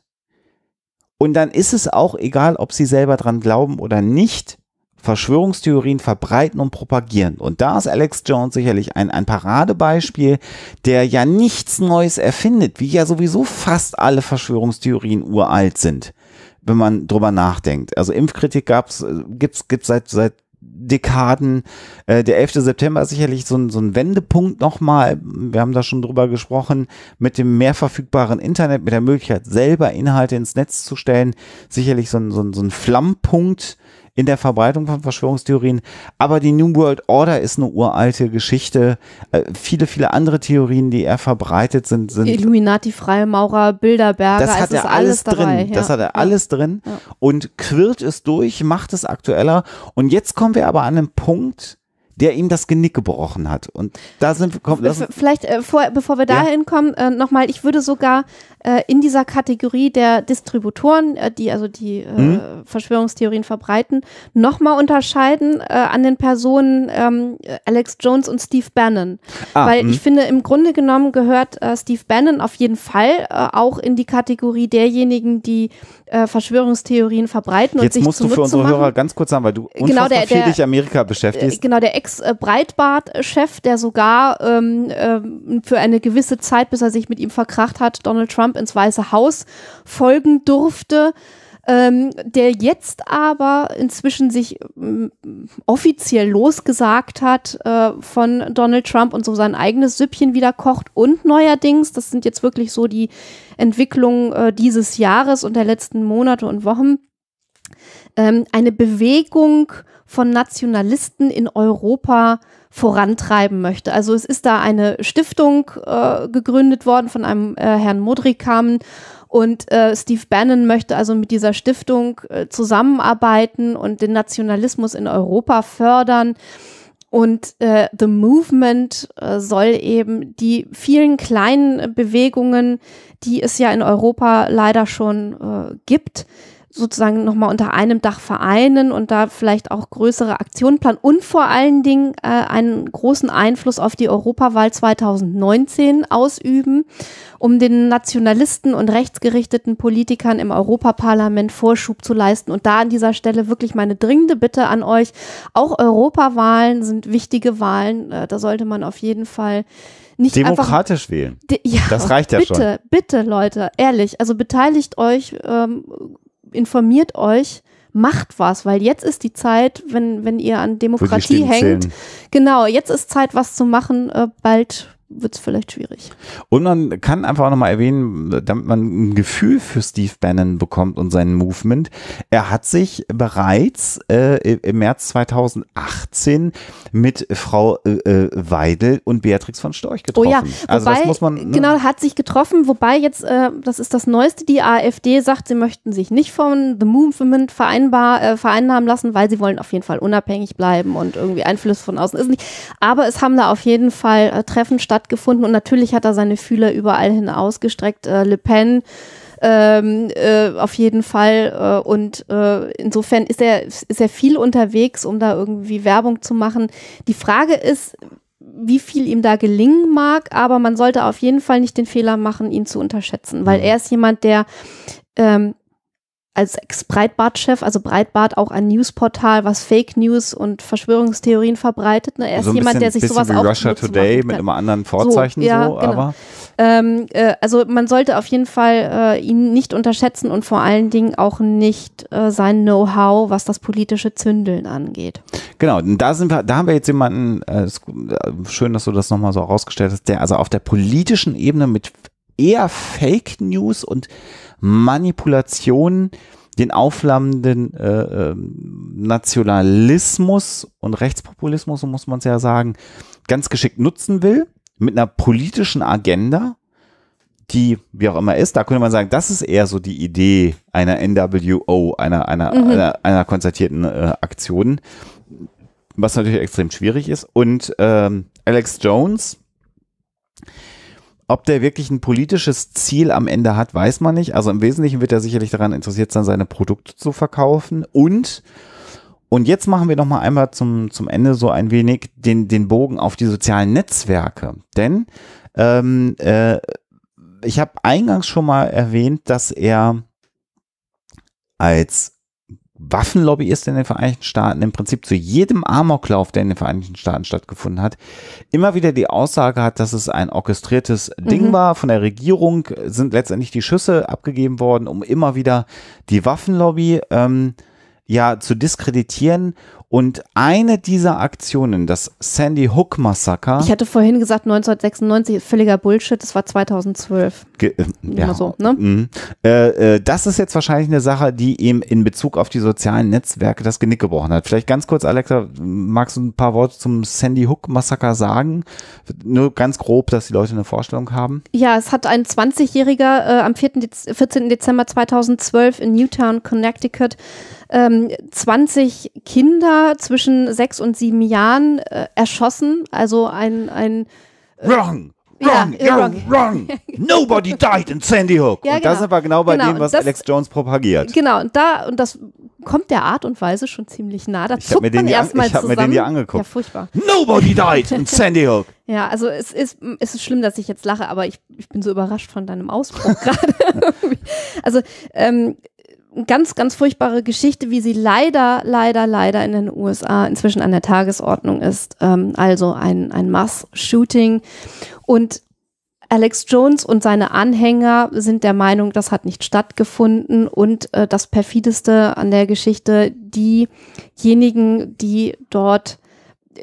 und dann ist es auch egal, ob sie selber dran glauben oder nicht, Verschwörungstheorien verbreiten und propagieren. Und da ist Alex Jones sicherlich ein, ein Paradebeispiel, der ja nichts Neues erfindet, wie ja sowieso fast alle Verschwörungstheorien uralt sind, wenn man drüber nachdenkt. Also Impfkritik gab's, äh, gibt's, gibt's seit, seit Dekaden. Äh, der 11. September ist sicherlich so ein, so ein Wendepunkt nochmal. Wir haben da schon drüber gesprochen. Mit dem mehr verfügbaren Internet, mit der Möglichkeit, selber Inhalte ins Netz zu stellen. Sicherlich so ein, so ein, so ein Flammpunkt in der Verbreitung von Verschwörungstheorien. Aber die New World Order ist eine uralte Geschichte. Äh, viele, viele andere Theorien, die eher verbreitet sind, sind Illuminati, Freimaurer, Bilderberger. Das hat er alles, alles drin. Ja. Das hat er alles drin ja. und quirlt es durch, macht es aktueller. Und jetzt kommen wir aber an einen Punkt, der ihm das Genick gebrochen hat. Und da sind wir. Komm, Vielleicht, äh, vor, bevor wir dahin ja. kommen, äh, nochmal, ich würde sogar äh, in dieser Kategorie der Distributoren, äh, die also die mhm. Verschwörungstheorien verbreiten, nochmal unterscheiden äh, an den Personen ähm, Alex Jones und Steve Bannon. Ah, Weil mh. Hm. ich finde, im Grunde genommen gehört äh, Steve Bannon auf jeden Fall auch in die Kategorie derjenigen, die Verschwörungstheorien verbreiten Jetzt und sich Jetzt musst du für unsere machen. Hörer ganz kurz sagen, weil du unfassbar genau, der, der, viel dich Amerika beschäftigst. Genau, der Ex-Breitbart-Chef, äh, äh, der sogar ähm, ähm, für eine gewisse Zeit, bis er sich mit ihm verkracht hat, Donald Trump ins Weiße Haus folgen durfte. Ähm, der jetzt aber inzwischen sich ähm, offiziell losgesagt hat äh, von Donald Trump und so sein eigenes Süppchen wieder kocht und neuerdings, das sind jetzt wirklich so die Entwicklungen äh, dieses Jahres und der letzten Monate und Wochen, ähm, eine Bewegung von Nationalisten in Europa vorantreiben möchte. Also es ist da eine Stiftung äh, gegründet worden von einem äh, Herrn Modrikamen und äh, Steve Bannon möchte also mit dieser Stiftung äh, zusammenarbeiten und den Nationalismus in Europa fördern. Und äh, The Movement äh, soll eben die vielen kleinen Bewegungen, die es ja in Europa leider schon äh, gibt, sozusagen nochmal unter einem Dach vereinen und da vielleicht auch größere Aktionen planen und vor allen Dingen äh, einen großen Einfluss auf die Europawahl 2019 ausüben, um den Nationalisten und rechtsgerichteten Politikern im Europaparlament Vorschub zu leisten. Und da an dieser Stelle wirklich meine dringende Bitte an euch, auch Europawahlen sind wichtige Wahlen, äh, da sollte man auf jeden Fall nicht demokratisch einfach, wählen. De, ja, das reicht ja bitte, schon. Bitte, bitte, Leute, ehrlich, also beteiligt euch, ähm, informiert euch, macht was, weil jetzt ist die Zeit, wenn, wenn ihr an Demokratie hängt. Zählen. Genau, jetzt ist Zeit, was zu machen. Äh, bald wird es vielleicht schwierig. Und man kann einfach auch nochmal erwähnen, damit man ein Gefühl für Steve Bannon bekommt und sein Movement. Er hat sich bereits äh, im März 2018 mit Frau äh, äh, Weidel und Beatrix von Storch getroffen. Oh ja, wobei, also das muss man. Ne? Genau, hat sich getroffen, wobei jetzt, äh, das ist das Neueste, die AfD sagt, sie möchten sich nicht von The Movement vereinbar, äh, vereinnahmen lassen, weil sie wollen auf jeden Fall unabhängig bleiben und irgendwie Einfluss von außen ist nicht. Aber es haben da auf jeden Fall äh, Treffen statt stattgefunden und natürlich hat er seine Fühler überall hin ausgestreckt. Äh, Le Pen ähm, äh, auf jeden Fall. Äh, und äh, insofern ist er, ist er viel unterwegs, um da irgendwie Werbung zu machen. Die Frage ist, wie viel ihm da gelingen mag, aber man sollte auf jeden Fall nicht den Fehler machen, ihn zu unterschätzen, weil mhm. er ist jemand, der ähm, als Ex-Breitbart-Chef, also Breitbart auch ein Newsportal, was Fake News und Verschwörungstheorien verbreitet. Ne? Er ist so jemand, bisschen, der sich sowas wie auch Russia Today macht. mit einem anderen Vorzeichen so, ja, so genau. aber. Ähm, äh, also man sollte auf jeden Fall äh, ihn nicht unterschätzen und vor allen Dingen auch nicht äh, sein Know-how, was das politische Zündeln angeht. Genau, da sind wir, da haben wir jetzt jemanden, äh, äh, schön, dass du das nochmal so herausgestellt hast, der also auf der politischen Ebene mit eher Fake News und Manipulation, den aufflammenden äh, ähm, Nationalismus und Rechtspopulismus, so muss man es ja sagen, ganz geschickt nutzen will, mit einer politischen Agenda, die wie auch immer ist. Da könnte man sagen, das ist eher so die Idee einer NWO, einer, einer, mhm. einer, einer, konzertierten äh, Aktion, was natürlich extrem schwierig ist. Und ähm, Alex Jones ob der wirklich ein politisches Ziel am Ende hat, weiß man nicht. Also im Wesentlichen wird er sicherlich daran interessiert sein, seine Produkte zu verkaufen. Und, und jetzt machen wir nochmal einmal zum, zum Ende so ein wenig den, den Bogen auf die sozialen Netzwerke. Denn ähm, äh, ich habe eingangs schon mal erwähnt, dass er als Waffenlobbyisten in den Vereinigten Staaten im Prinzip zu jedem Amoklauf, der in den Vereinigten Staaten stattgefunden hat, immer wieder die Aussage hat, dass es ein orchestriertes Ding mhm. war. Von der Regierung sind letztendlich die Schüsse abgegeben worden, um immer wieder die Waffenlobby ähm, ja zu diskreditieren. Und eine dieser Aktionen, das Sandy Hook Massaker. Ich hatte vorhin gesagt, 1996 völliger Bullshit, das war 2012. Ge äh, ja. So, ne? Mhm. äh, äh, das ist jetzt wahrscheinlich eine Sache, die eben in Bezug auf die sozialen Netzwerke das Genick gebrochen hat. Vielleicht ganz kurz, Alexa, magst du ein paar Worte zum Sandy Hook Massaker sagen? Nur ganz grob, dass die Leute eine Vorstellung haben. Ja, es hat ein 20-Jähriger äh, am 4. Dez 14. Dezember 2012 in Newtown, Connecticut, ähm, ähm, 20 Kinder zwischen sechs und sieben Jahren äh, erschossen. Also ein, ein äh, Wrong! Wrong, ja, äh, wrong, wrong. Nobody died in Sandy Hook. Ja, und genau. das aber genau bei genau. dem, was das, Alex Jones propagiert. Genau, und da, und das kommt der Art und Weise schon ziemlich nah. Da ich zuckt man erstmal zusammen. Ich habe mir den hier angeguckt. Ja, furchtbar. Nobody died in Sandy Hook. Ja, also es ist, es ist schlimm, dass ich jetzt lache, aber ich, ich bin so überrascht von deinem Ausbruch gerade. also ähm, ganz, ganz furchtbare Geschichte, wie sie leider, leider, leider in den USA inzwischen an der Tagesordnung ist. Ähm, also ein, ein Mass-Shooting. Und Alex Jones und seine Anhänger sind der Meinung, das hat nicht stattgefunden. Und äh, das perfideste an der Geschichte, diejenigen, die dort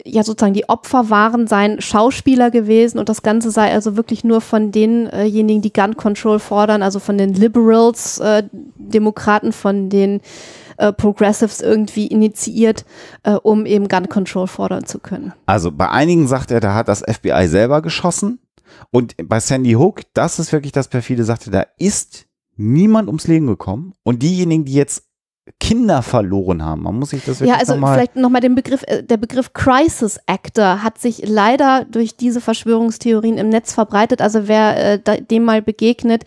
ja sozusagen die Opfer waren sein Schauspieler gewesen und das Ganze sei also wirklich nur von denjenigen, die Gun Control fordern, also von den Liberals, äh, Demokraten, von den äh, Progressives irgendwie initiiert, äh, um eben Gun Control fordern zu können. Also bei einigen sagt er, da hat das FBI selber geschossen und bei Sandy Hook, das ist wirklich das perfide, sagte, da ist niemand ums Leben gekommen und diejenigen, die jetzt Kinder verloren haben. Man muss sich das wirklich Ja, also noch vielleicht nochmal den Begriff, äh, der Begriff Crisis Actor hat sich leider durch diese Verschwörungstheorien im Netz verbreitet. Also wer äh, dem mal begegnet,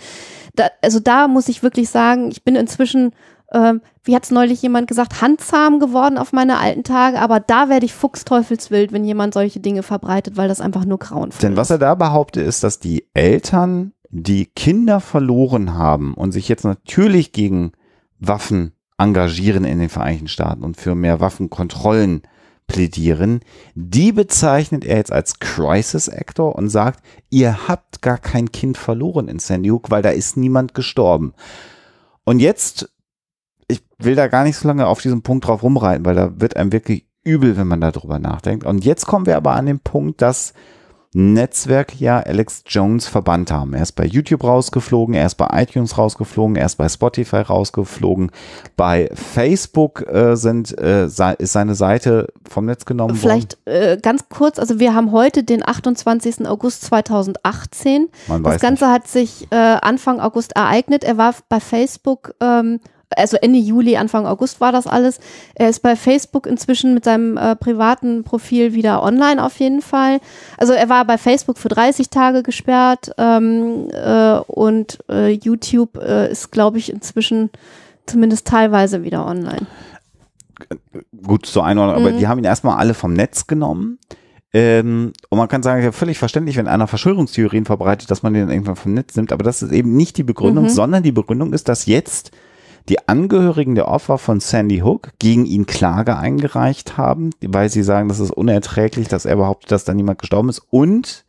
da, also da muss ich wirklich sagen, ich bin inzwischen ähm, wie hat es neulich jemand gesagt, handzahm geworden auf meine alten Tage, aber da werde ich fuchsteufelswild, wenn jemand solche Dinge verbreitet, weil das einfach nur grauenvoll ist. Denn was er da behauptet, ist, dass die Eltern die Kinder verloren haben und sich jetzt natürlich gegen Waffen engagieren in den Vereinigten Staaten und für mehr Waffenkontrollen plädieren. Die bezeichnet er jetzt als Crisis Actor und sagt, ihr habt gar kein Kind verloren in San Diego, weil da ist niemand gestorben. Und jetzt, ich will da gar nicht so lange auf diesen Punkt drauf rumreiten, weil da wird einem wirklich übel, wenn man darüber nachdenkt. Und jetzt kommen wir aber an den Punkt, dass Netzwerk ja Alex Jones verbannt haben. Er ist bei YouTube rausgeflogen, er ist bei iTunes rausgeflogen, er ist bei Spotify rausgeflogen. Bei Facebook äh, sind, äh, ist seine Seite vom Netz genommen Vielleicht, worden. Vielleicht äh, ganz kurz, also wir haben heute den 28. August 2018. Man das Ganze nicht. hat sich äh, Anfang August ereignet. Er war bei Facebook ähm, also Ende Juli, Anfang August war das alles. Er ist bei Facebook inzwischen mit seinem äh, privaten Profil wieder online auf jeden Fall. Also er war bei Facebook für 30 Tage gesperrt ähm, äh, und äh, YouTube äh, ist, glaube ich, inzwischen zumindest teilweise wieder online. Gut zur Einordnung, mhm. aber die haben ihn erstmal alle vom Netz genommen. Ähm, und man kann sagen, ja, völlig verständlich, wenn einer Verschwörungstheorien verbreitet, dass man den irgendwann vom Netz nimmt. Aber das ist eben nicht die Begründung, mhm. sondern die Begründung ist, dass jetzt die Angehörigen der Opfer von Sandy Hook gegen ihn Klage eingereicht haben, weil sie sagen, das ist unerträglich, dass er behauptet, dass da niemand gestorben ist und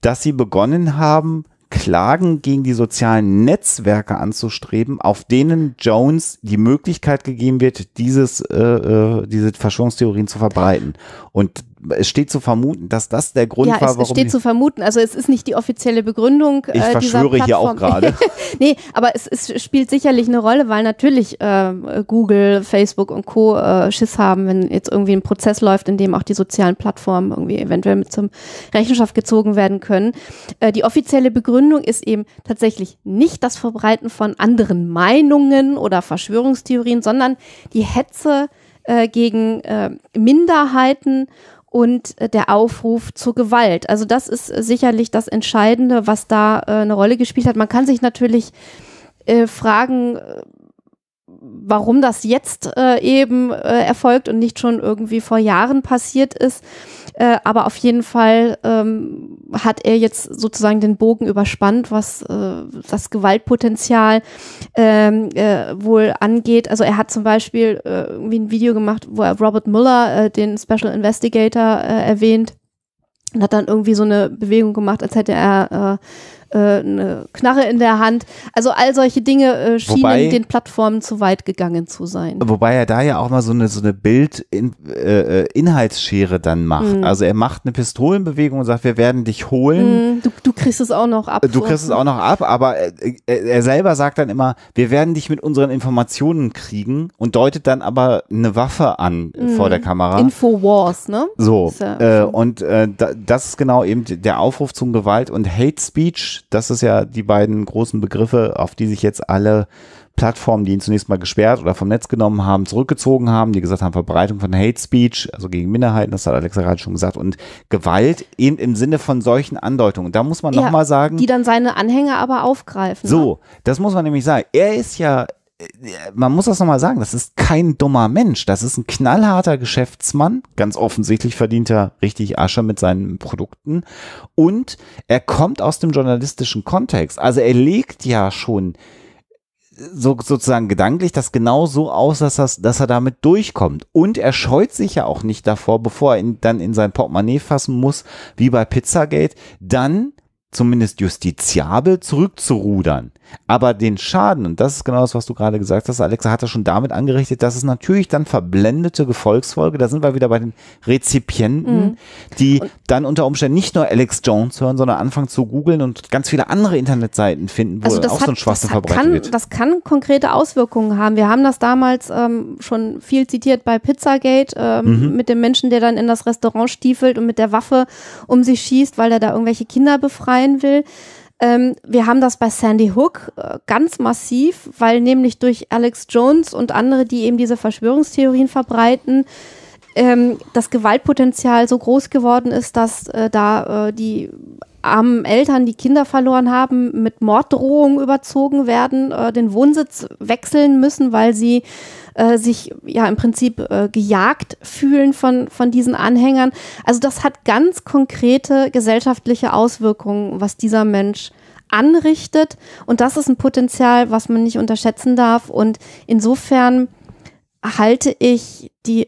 dass sie begonnen haben, Klagen gegen die sozialen Netzwerke anzustreben, auf denen Jones die Möglichkeit gegeben wird, dieses, äh, äh diese Verschwörungstheorien zu verbreiten. Und es steht zu vermuten, dass das der Grund ja, war, es, warum. Es steht zu vermuten. Also es ist nicht die offizielle Begründung. Äh, ich verschwöre Plattform. hier auch gerade. nee, aber es, es, spielt sicherlich eine Rolle, weil natürlich äh, Google, Facebook und Co. Äh, Schiss haben, wenn jetzt irgendwie ein Prozess läuft, in dem auch die sozialen Plattformen irgendwie eventuell mit zum Rechenschaft gezogen werden können. Äh, die offizielle Begründung ist eben tatsächlich nicht das Verbreiten von anderen Meinungen oder Verschwörungstheorien, sondern die Hetze äh, gegen äh, Minderheiten und äh, der Aufruf zur Gewalt. Also das ist äh, sicherlich das Entscheidende, was da äh, eine Rolle gespielt hat. Man kann sich natürlich äh, fragen, äh, warum das jetzt äh, eben äh, erfolgt und nicht schon irgendwie vor Jahren passiert ist. Äh, aber auf jeden Fall ähm, hat er jetzt sozusagen den Bogen überspannt, was äh, das Gewaltpotenzial ähm, äh, wohl angeht. Also er hat zum Beispiel äh, irgendwie ein Video gemacht, wo er Robert Mueller, äh, den Special Investigator, äh, erwähnt und hat dann irgendwie so eine Bewegung gemacht, als hätte er äh, äh, eine Knarre in der Hand. Also all solche Dinge äh, schienen wobei, den Plattformen zu weit gegangen zu sein. Wobei er da ja auch mal so eine, so eine Bild-Inhaltsschere in, äh, äh dann macht. Mhm. Also er macht eine Pistolenbewegung und sagt, wir werden dich holen. Mhm. Du, du, kriegst es auch noch ab. Du kriegst es auch noch ab, aber äh, er selber sagt dann immer, wir werden dich mit unseren Informationen kriegen und deutet dann aber eine Waffe an mhm. vor der Kamera. Infowars, ne? So. Ja und da, das ist genau eben der Aufruf zum Gewalt und Hate Speech das ist ja die beiden großen Begriffe, auf die sich jetzt alle Plattformen, die ihn zunächst mal gesperrt oder vom Netz genommen haben, zurückgezogen haben, die gesagt haben, Verbreitung von Hate Speech, also gegen Minderheiten, das hat Alexa gerade schon gesagt, und Gewalt eben im Sinne von solchen Andeutungen. Da muss man ja, nochmal sagen. Die dann seine Anhänger aber aufgreifen. So, ne? das muss man nämlich sagen. Er ist ja äh, äh, man muss das nochmal sagen, das ist kein dummer Mensch. Das ist ein knallharter Geschäftsmann. Ganz offensichtlich verdient er richtig Asche mit seinen Produkten. Und er kommt aus dem journalistischen Kontext. Also er legt ja schon äh, so, sozusagen gedanklich das genau so aus, dass, das, dass er damit durchkommt. Und er scheut sich ja auch nicht davor, bevor er ihn dann in sein Portemonnaie fassen muss, wie bei Pizzagate, dann zumindest justiziabel zurückzurudern. Aber den Schaden, und das ist genau das, was du gerade gesagt hast, Alexa hat er schon damit angerichtet, dass es natürlich dann verblendete Gefolgsfolge, da sind wir wieder bei den Rezipienten, mhm. die und dann unter Umständen nicht nur Alex Jones hören, sondern anfangen zu googeln und ganz viele andere Internetseiten finden, wo also auch hat, so ein Schwachsinn verbreitet kann, wird. Das kann konkrete Auswirkungen haben. Wir haben das damals ähm, schon viel zitiert bei Pizzagate ähm, mhm. mit dem Menschen, der dann in das Restaurant stiefelt und mit der Waffe um sich schießt, weil er da irgendwelche Kinder befreien will. Ähm, wir haben das bei Sandy Hook äh, ganz massiv, weil nämlich durch Alex Jones und andere, die eben diese Verschwörungstheorien verbreiten, ähm, das Gewaltpotenzial so groß geworden ist, dass äh, da äh, die armen Eltern, die Kinder verloren haben, mit Morddrohungen überzogen werden, äh, den Wohnsitz wechseln müssen, weil sie äh, sich ja im Prinzip äh, gejagt fühlen von, von diesen Anhängern. Also das hat ganz konkrete gesellschaftliche Auswirkungen, was dieser Mensch anrichtet. Und das ist ein Potenzial, was man nicht unterschätzen darf. Und insofern halte ich die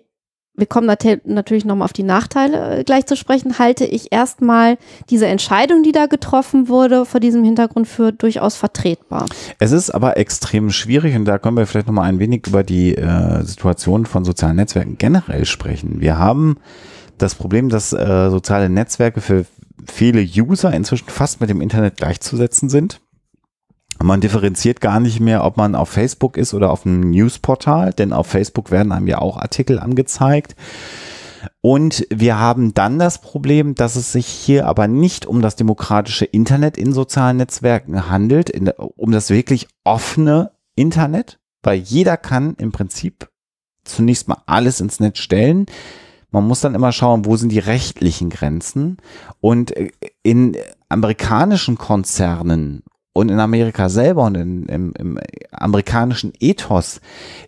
wir kommen natürlich nochmal auf die Nachteile äh, gleich zu sprechen, halte ich erstmal diese Entscheidung, die da getroffen wurde, vor diesem Hintergrund für durchaus vertretbar. Es ist aber extrem schwierig und da können wir vielleicht nochmal ein wenig über die äh, Situation von sozialen Netzwerken generell sprechen. Wir haben das Problem, dass äh, soziale Netzwerke für viele User inzwischen fast mit dem Internet gleichzusetzen sind man differenziert gar nicht mehr, ob man auf Facebook ist oder auf einem Newsportal, denn auf Facebook werden einem ja auch Artikel angezeigt. Und wir haben dann das Problem, dass es sich hier aber nicht um das demokratische Internet in sozialen Netzwerken handelt, in, um das wirklich offene Internet, weil jeder kann im Prinzip zunächst mal alles ins Netz stellen. Man muss dann immer schauen, wo sind die rechtlichen Grenzen. Und äh, in amerikanischen Konzernen und in Amerika selber und in, im, im amerikanischen Ethos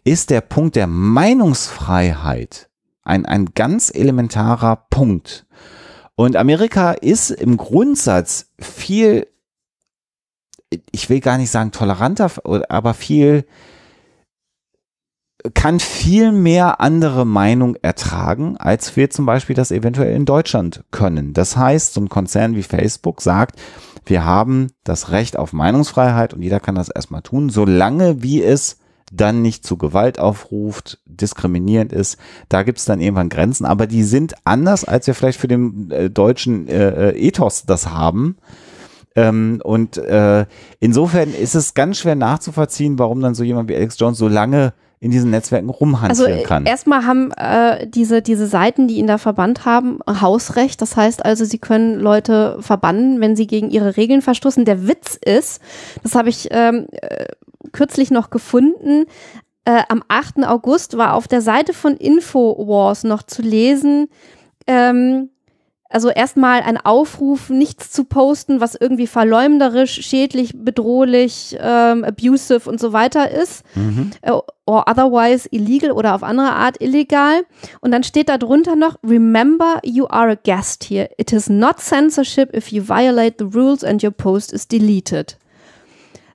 ist der Punkt der Meinungsfreiheit ein, ein ganz elementarer Punkt. Und Amerika ist im Grundsatz viel, ich will gar nicht sagen toleranter, aber viel, kann viel mehr andere Meinung ertragen, als wir zum Beispiel das eventuell in Deutschland können. Das heißt, so ein Konzern wie Facebook sagt, wir haben das Recht auf Meinungsfreiheit und jeder kann das erstmal tun, solange wie es dann nicht zu Gewalt aufruft, diskriminierend ist. Da gibt es dann irgendwann Grenzen, aber die sind anders, als wir vielleicht für den äh, deutschen äh, äh, Ethos das haben. Ähm, und äh, insofern ist es ganz schwer nachzuvollziehen, warum dann so jemand wie Alex Jones so lange in diesen Netzwerken rumhantieren also, äh, kann. Erstmal haben äh, diese, diese Seiten, die ihn da verbannt haben, Hausrecht. Das heißt also, sie können Leute verbannen, wenn sie gegen ihre Regeln verstoßen. Der Witz ist, das habe ich ähm, äh, kürzlich noch gefunden, äh, am 8. August war auf der Seite von Infowars noch zu lesen, ähm, also erstmal ein Aufruf, nichts zu posten, was irgendwie verleumderisch, schädlich, bedrohlich, ähm, abusive und so weiter ist. Mhm. Äh, or otherwise illegal oder auf andere Art illegal. Und dann steht da drunter noch, remember you are a guest here. It is not censorship if you violate the rules and your post is deleted.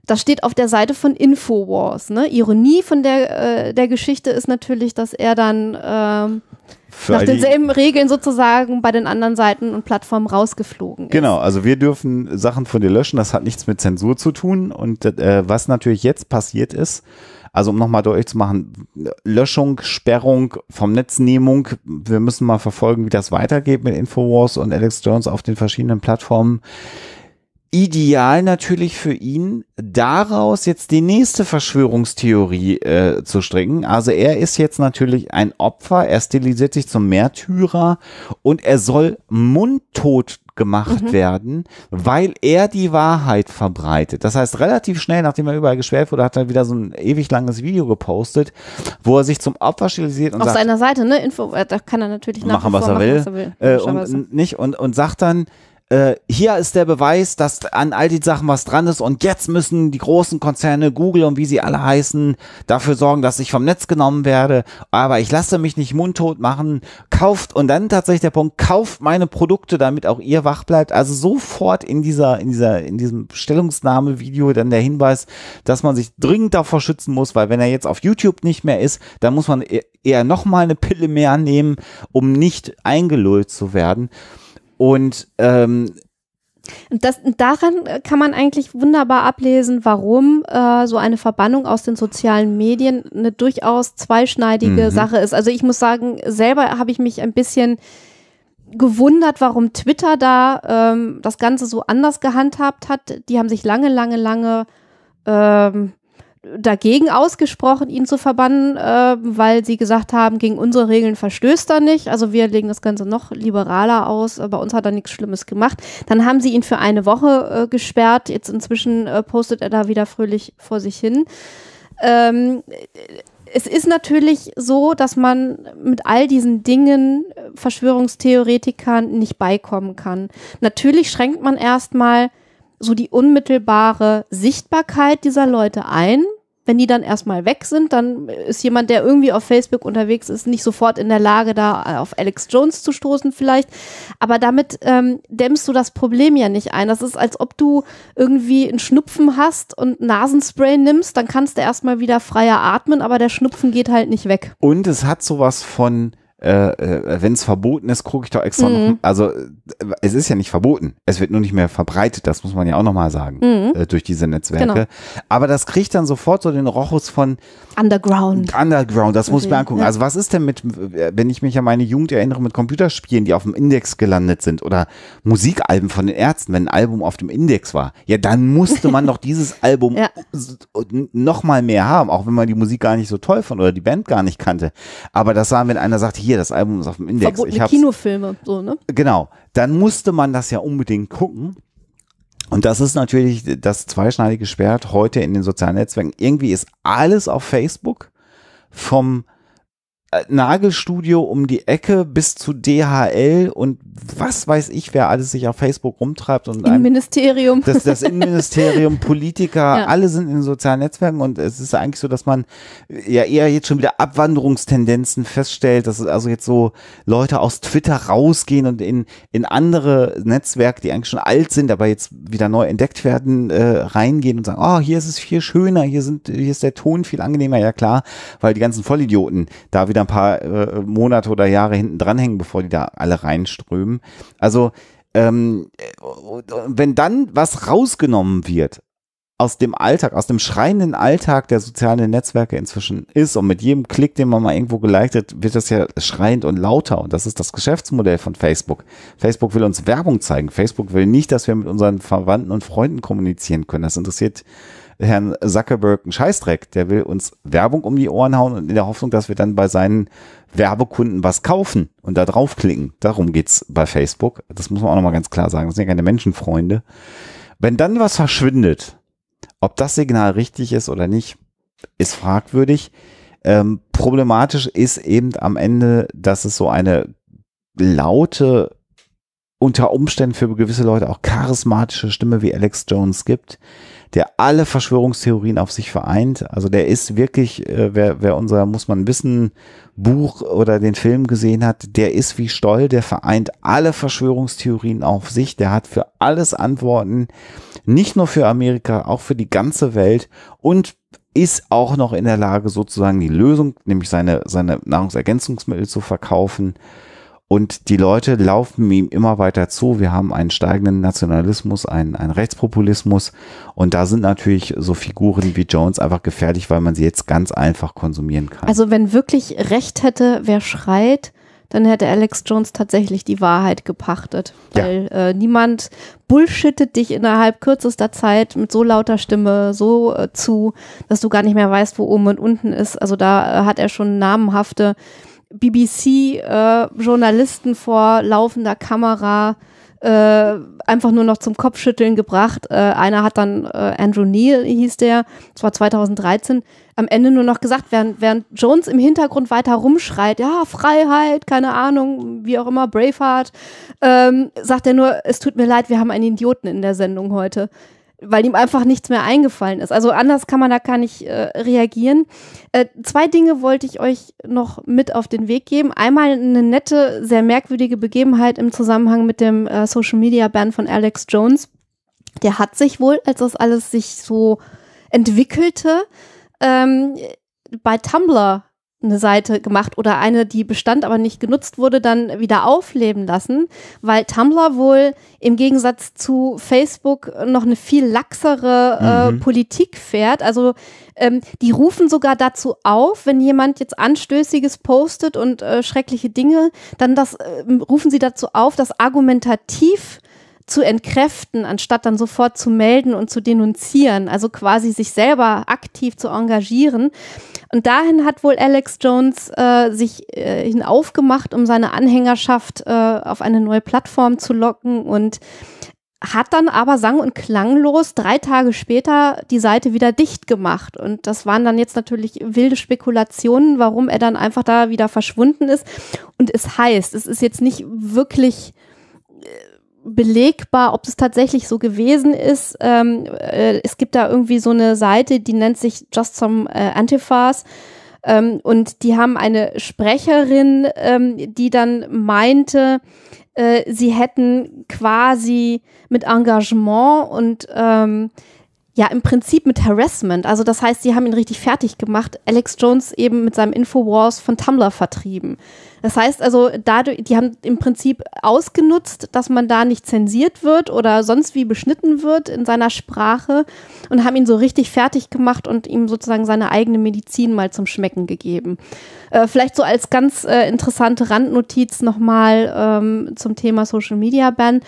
Das steht auf der Seite von Infowars. Ne? Ironie von der, äh, der Geschichte ist natürlich, dass er dann ähm, nach denselben Regeln sozusagen bei den anderen Seiten und Plattformen rausgeflogen ist. Genau, also wir dürfen Sachen von dir löschen, das hat nichts mit Zensur zu tun. Und äh, was natürlich jetzt passiert ist, also um nochmal deutlich zu machen, Löschung, Sperrung, vom Netznehmung, wir müssen mal verfolgen, wie das weitergeht mit Infowars und Alex Jones auf den verschiedenen Plattformen ideal natürlich für ihn, daraus jetzt die nächste Verschwörungstheorie äh, zu stricken. Also er ist jetzt natürlich ein Opfer, er stilisiert sich zum Märtyrer und er soll mundtot gemacht mhm. werden, weil er die Wahrheit verbreitet. Das heißt, relativ schnell, nachdem er überall geschwärzt wurde, hat er wieder so ein ewig langes Video gepostet, wo er sich zum Opfer stilisiert und auf sagt, seiner Seite, ne, Info, äh, da kann er natürlich machen, was, machen will, was er will äh, und, nicht und und sagt dann, äh, hier ist der Beweis, dass an all die Sachen was dran ist und jetzt müssen die großen Konzerne, Google und wie sie alle heißen, dafür sorgen, dass ich vom Netz genommen werde, aber ich lasse mich nicht mundtot machen, kauft und dann tatsächlich der Punkt, kauft meine Produkte, damit auch ihr wach bleibt, also sofort in dieser, in dieser, in diesem Stellungnahmevideo dann der Hinweis, dass man sich dringend davor schützen muss, weil wenn er jetzt auf YouTube nicht mehr ist, dann muss man e-, eher nochmal eine Pille mehr nehmen, um nicht eingelullt zu werden. Und ähm, das, daran kann man eigentlich wunderbar ablesen, warum äh, so eine Verbannung aus den sozialen Medien eine durchaus zweischneidige mhm. Sache ist. Also ich muss sagen, selber habe ich mich ein bisschen gewundert, warum Twitter da ähm, das Ganze so anders gehandhabt hat. Die haben sich lange, lange, lange ähm, dagegen ausgesprochen, ihn zu verbannen, äh, weil sie gesagt haben, gegen unsere Regeln verstößt er nicht. Also wir legen das Ganze noch liberaler aus. Äh, bei uns hat er nichts Schlimmes gemacht. Dann haben sie ihn für eine Woche äh, gesperrt. Jetzt inzwischen äh, postet er da wieder fröhlich vor sich hin. Ähm, es ist natürlich so, dass man mit all diesen Dingen äh, Verschwörungstheoretikern nicht beikommen kann. Natürlich schränkt man erstmal so die unmittelbare Sichtbarkeit dieser Leute ein. Wenn die dann erstmal weg sind, dann ist jemand, der irgendwie auf Facebook unterwegs ist, nicht sofort in der Lage, da auf Alex Jones zu stoßen vielleicht. Aber damit ähm, dämmst du das Problem ja nicht ein. Das ist, als ob du irgendwie einen Schnupfen hast und Nasenspray nimmst, dann kannst du erstmal wieder freier atmen, aber der Schnupfen geht halt nicht weg. Und es hat sowas von, äh, äh wenn es verboten ist, gucke ich doch extra mhm. noch. Also äh, es ist ja nicht verboten. Es wird nur nicht mehr verbreitet, das muss man ja auch nochmal sagen, mhm. Äh, durch diese Netzwerke. Genau. Aber das kriegt dann sofort so den Rochus von Underground. Underground, das muss ich okay. mir also, angucken. Ja. Also was ist denn mit, wenn ich mich an meine Jugend erinnere, mit Computerspielen, die auf dem Index gelandet sind oder Musikalben von den Ärzten, wenn ein Album auf dem Index war, ja, dann musste man doch dieses Album ja. noch mehr haben, auch wenn man die Musik gar nicht so toll fand oder die Band gar nicht kannte. Aber das sah, wenn einer sagt, hier hier, das Album ist auf dem Index. Verbotene ich Kinofilme, so, ne? Genau. Dann musste man das ja unbedingt gucken. Und das ist natürlich das zweischneidige Schwert heute in den sozialen Netzwerken. Irgendwie ist alles auf Facebook vom Nagelstudio um die Ecke bis zu DHL und was weiß ich, wer alles sich auf Facebook rumtreibt und Innenministerium. Das, das Innenministerium, Politiker, ja. alle sind in sozialen Netzwerken und es ist eigentlich so, dass man ja eher jetzt schon wieder Abwanderungstendenzen feststellt, dass also jetzt so Leute aus Twitter rausgehen und in, in andere Netzwerke, die eigentlich schon alt sind, aber jetzt wieder neu entdeckt werden, äh, reingehen und sagen, oh, hier ist es viel schöner, hier sind, hier ist der Ton viel angenehmer, ja klar, weil die ganzen Vollidioten da wieder wieder ein paar äh, Monate oder Jahre hinten dranhängen, bevor die da alle reinströmen. Also ähm, äh, wenn dann was rausgenommen wird aus dem Alltag, aus dem schreienden Alltag der sozialen Netzwerke inzwischen ist und mit jedem Klick, den man mal irgendwo geleitet, wird das ja schreiend und lauter und das ist das Geschäftsmodell von Facebook. Facebook will uns Werbung zeigen. Facebook will nicht, dass wir mit unseren Verwandten und Freunden kommunizieren können. Das interessiert Herrn Zuckerberg einen Scheißdreck. Der will uns Werbung um die Ohren hauen und in der Hoffnung, dass wir dann bei seinen Werbekunden was kaufen und da draufklicken. Darum geht's bei Facebook. Das muss man auch nochmal ganz klar sagen. Das sind ja keine Menschenfreunde. Wenn dann was verschwindet, ob das Signal richtig ist oder nicht, ist fragwürdig. Ähm, problematisch ist eben am Ende, dass es so eine laute, unter Umständen für gewisse Leute auch charismatische Stimme wie Alex Jones gibt, der alle Verschwörungstheorien auf sich vereint. Also der ist wirklich, äh, wer, wer unser Muss man wissen Buch oder den Film gesehen hat, der ist wie Stoll, der vereint alle Verschwörungstheorien auf sich, der hat für alles Antworten, nicht nur für Amerika, auch für die ganze Welt und ist auch noch in der Lage, sozusagen die Lösung, nämlich seine, seine Nahrungsergänzungsmittel zu verkaufen und die Leute laufen ihm immer weiter zu. Wir haben einen steigenden Nationalismus, einen, einen Rechtspopulismus. Und da sind natürlich so Figuren wie Jones einfach gefährlich, weil man sie jetzt ganz einfach konsumieren kann. Also wenn wirklich Recht hätte, wer schreit, dann hätte Alex Jones tatsächlich die Wahrheit gepachtet. Weil ja. äh, niemand bullshittet dich innerhalb kürzester Zeit mit so lauter Stimme so äh, zu, dass du gar nicht mehr weißt, wo oben und unten ist. Also da äh, hat er schon namenhafte BBC-Journalisten äh, vor laufender Kamera äh, einfach nur noch zum Kopfschütteln gebracht. Äh, einer hat dann äh, Andrew Neal hieß der, das war 2013, am Ende nur noch gesagt, während, während Jones im Hintergrund weiter rumschreit, ja, Freiheit, keine Ahnung, wie auch immer, Braveheart, ähm, sagt er nur, es tut mir leid, wir haben einen Idioten in der Sendung heute weil ihm einfach nichts mehr eingefallen ist. Also anders kann man da gar nicht äh, reagieren. Äh, zwei Dinge wollte ich euch noch mit auf den Weg geben. Einmal eine nette, sehr merkwürdige Begebenheit im Zusammenhang mit dem äh, Social Media Ban von Alex Jones. Der hat sich wohl, als das alles sich so entwickelte, ähm, bei Tumblr eine Seite gemacht oder eine, die bestand, aber nicht genutzt wurde, dann wieder aufleben lassen, weil Tumblr wohl im Gegensatz zu Facebook noch eine viel laxere äh, mhm. Politik fährt. Also ähm, die rufen sogar dazu auf, wenn jemand jetzt Anstößiges postet und äh, schreckliche Dinge, dann das, äh, rufen sie dazu auf, das argumentativ zu entkräften, anstatt dann sofort zu melden und zu denunzieren, also quasi sich selber aktiv zu engagieren. Und dahin hat wohl Alex Jones äh, sich äh, hin aufgemacht, um seine Anhängerschaft äh, auf eine neue Plattform zu locken und hat dann aber sang- und klanglos drei Tage später die Seite wieder dicht gemacht. Und das waren dann jetzt natürlich wilde Spekulationen, warum er dann einfach da wieder verschwunden ist. Und es heißt, es ist jetzt nicht wirklich belegbar, ob es tatsächlich so gewesen ist. Ähm, äh, es gibt da irgendwie so eine Seite, die nennt sich Just Some äh, Antifas. Ähm, und die haben eine Sprecherin, ähm, die dann meinte, äh, sie hätten quasi mit Engagement und ähm, ja, im Prinzip mit Harassment. Also das heißt, sie haben ihn richtig fertig gemacht. Alex Jones eben mit seinem Infowars von Tumblr vertrieben. Das heißt also, dadurch, die haben im Prinzip ausgenutzt, dass man da nicht zensiert wird oder sonst wie beschnitten wird in seiner Sprache und haben ihn so richtig fertig gemacht und ihm sozusagen seine eigene Medizin mal zum Schmecken gegeben. Äh, vielleicht so als ganz äh, interessante Randnotiz nochmal ähm, zum Thema Social Media Ban.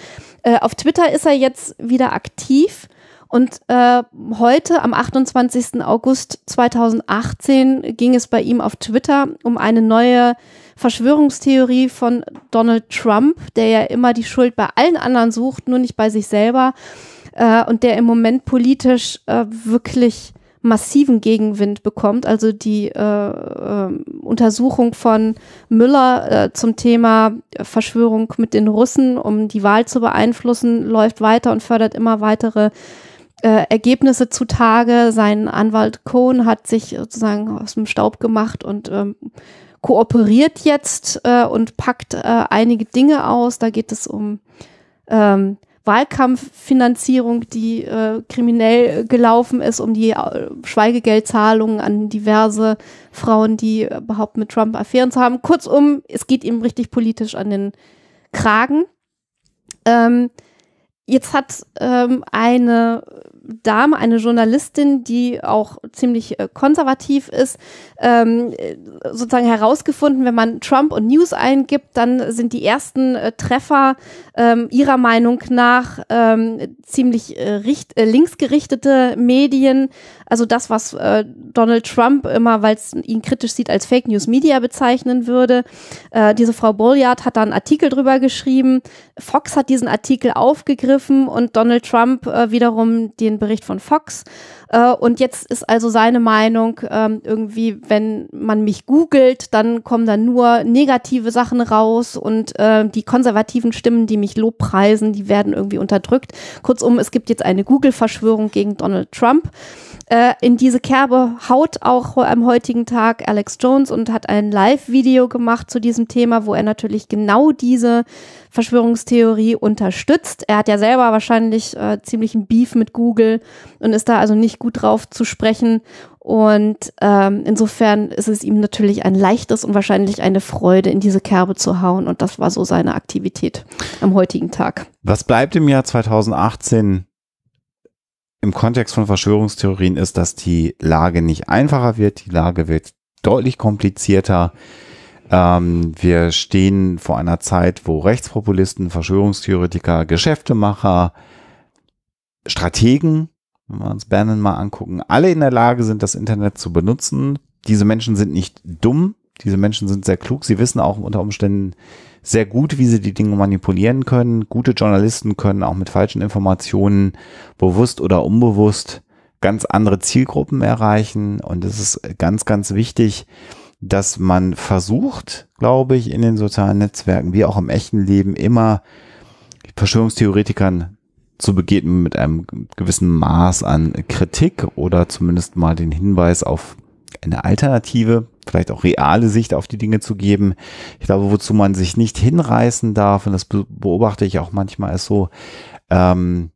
Äh, auf Twitter ist er jetzt wieder aktiv und äh, heute, am 28. August 2018, ging es bei ihm auf Twitter um eine neue Verschwörungstheorie von Donald Trump, der ja immer die Schuld bei allen anderen sucht, nur nicht bei sich selber. Äh, und der im Moment politisch äh, wirklich massiven Gegenwind bekommt. Also die äh, äh, Untersuchung von Müller äh, zum Thema Verschwörung mit den Russen, um die Wahl zu beeinflussen, läuft weiter und fördert immer weitere äh, Ergebnisse zutage. Sein Anwalt Cohn hat sich sozusagen aus dem Staub gemacht und ähm, kooperiert jetzt äh, und packt äh, einige Dinge aus. Da geht es um ähm, Wahlkampffinanzierung, die äh, kriminell gelaufen ist, um die äh, Schweigegeldzahlungen an diverse Frauen, die behaupten, mit Trump Affären zu haben. Kurzum, es geht ihm richtig politisch an den Kragen. Ähm, jetzt hat ähm, eine Dame, eine Journalistin, die auch ziemlich äh, konservativ ist, ähm, sozusagen herausgefunden, wenn man Trump und News eingibt, dann sind die ersten äh, Treffer ähm, ihrer Meinung nach ähm, ziemlich äh, richt, äh, linksgerichtete Medien. Also das, was äh, Donald Trump immer, weil es ihn kritisch sieht, als Fake News Media bezeichnen würde. Äh, diese Frau Bolliard hat da einen Artikel drüber geschrieben. Fox hat diesen Artikel aufgegriffen und Donald Trump äh, wiederum den den Bericht von Fox. Äh, und jetzt ist also seine Meinung ähm, irgendwie, wenn man mich googelt, dann kommen da nur negative Sachen raus und äh, die konservativen Stimmen, die mich lobpreisen, die werden irgendwie unterdrückt. Kurzum, es gibt jetzt eine Google-Verschwörung gegen Donald Trump äh, in diese Kerbe haut auch am heutigen Tag Alex Jones und hat ein Live-Video gemacht zu diesem Thema, wo er natürlich genau diese Verschwörungstheorie unterstützt. Er hat ja selber wahrscheinlich äh, einen Beef mit Google und ist da also nicht gut drauf zu sprechen. Und ähm, insofern ist es ihm natürlich ein leichtes und wahrscheinlich eine Freude, in diese Kerbe zu hauen. Und das war so seine Aktivität am heutigen Tag. Was bleibt im Jahr 2018 im Kontext von Verschwörungstheorien ist, dass die Lage nicht einfacher wird, die Lage wird deutlich komplizierter. Ähm, wir stehen vor einer Zeit, wo Rechtspopulisten, Verschwörungstheoretiker, Geschäftemacher, Strategen, wenn wir uns Bannon mal angucken, alle in der Lage sind, das Internet zu benutzen. Diese Menschen sind nicht dumm, diese Menschen sind sehr klug, sie wissen auch unter Umständen, sehr gut, wie sie die Dinge manipulieren können. Gute Journalisten können auch mit falschen Informationen bewusst oder unbewusst ganz andere Zielgruppen erreichen. Und es ist ganz, ganz wichtig, dass man versucht, glaube ich, in den sozialen Netzwerken wie auch im echten Leben immer Verschwörungstheoretikern zu begegnen mit einem gewissen Maß an Kritik oder zumindest mal den Hinweis auf eine Alternative vielleicht auch reale Sicht auf die Dinge zu geben. Ich glaube, wozu man sich nicht hinreißen darf, und das beobachte ich auch manchmal, ist so ähm,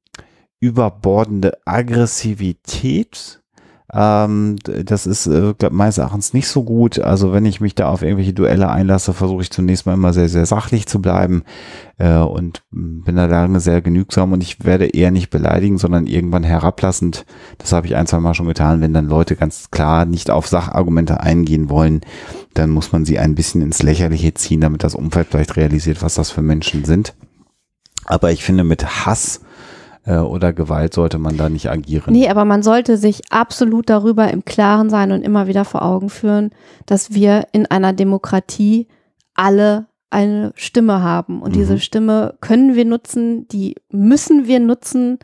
überbordende Aggressivität ähm, das ist äh, meines Erachtens nicht so gut. Also wenn ich mich da auf irgendwelche Duelle einlasse, versuche ich zunächst mal immer sehr, sehr sachlich zu bleiben äh, und hm, bin da lange sehr genügsam und ich werde eher nicht beleidigen, sondern irgendwann herablassend. Das habe ich ein, zwei Mal schon getan. Wenn dann Leute ganz klar nicht auf Sachargumente eingehen wollen, dann muss man sie ein bisschen ins Lächerliche ziehen, damit das Umfeld vielleicht realisiert, was das für Menschen sind. Aber ich finde, mit Hass äh, oder Gewalt sollte man da nicht agieren. Nee, aber man sollte sich absolut darüber im Klaren sein und immer wieder vor Augen führen, dass wir in einer Demokratie alle eine Stimme haben. Und mhm. diese Stimme können wir nutzen, die müssen wir nutzen.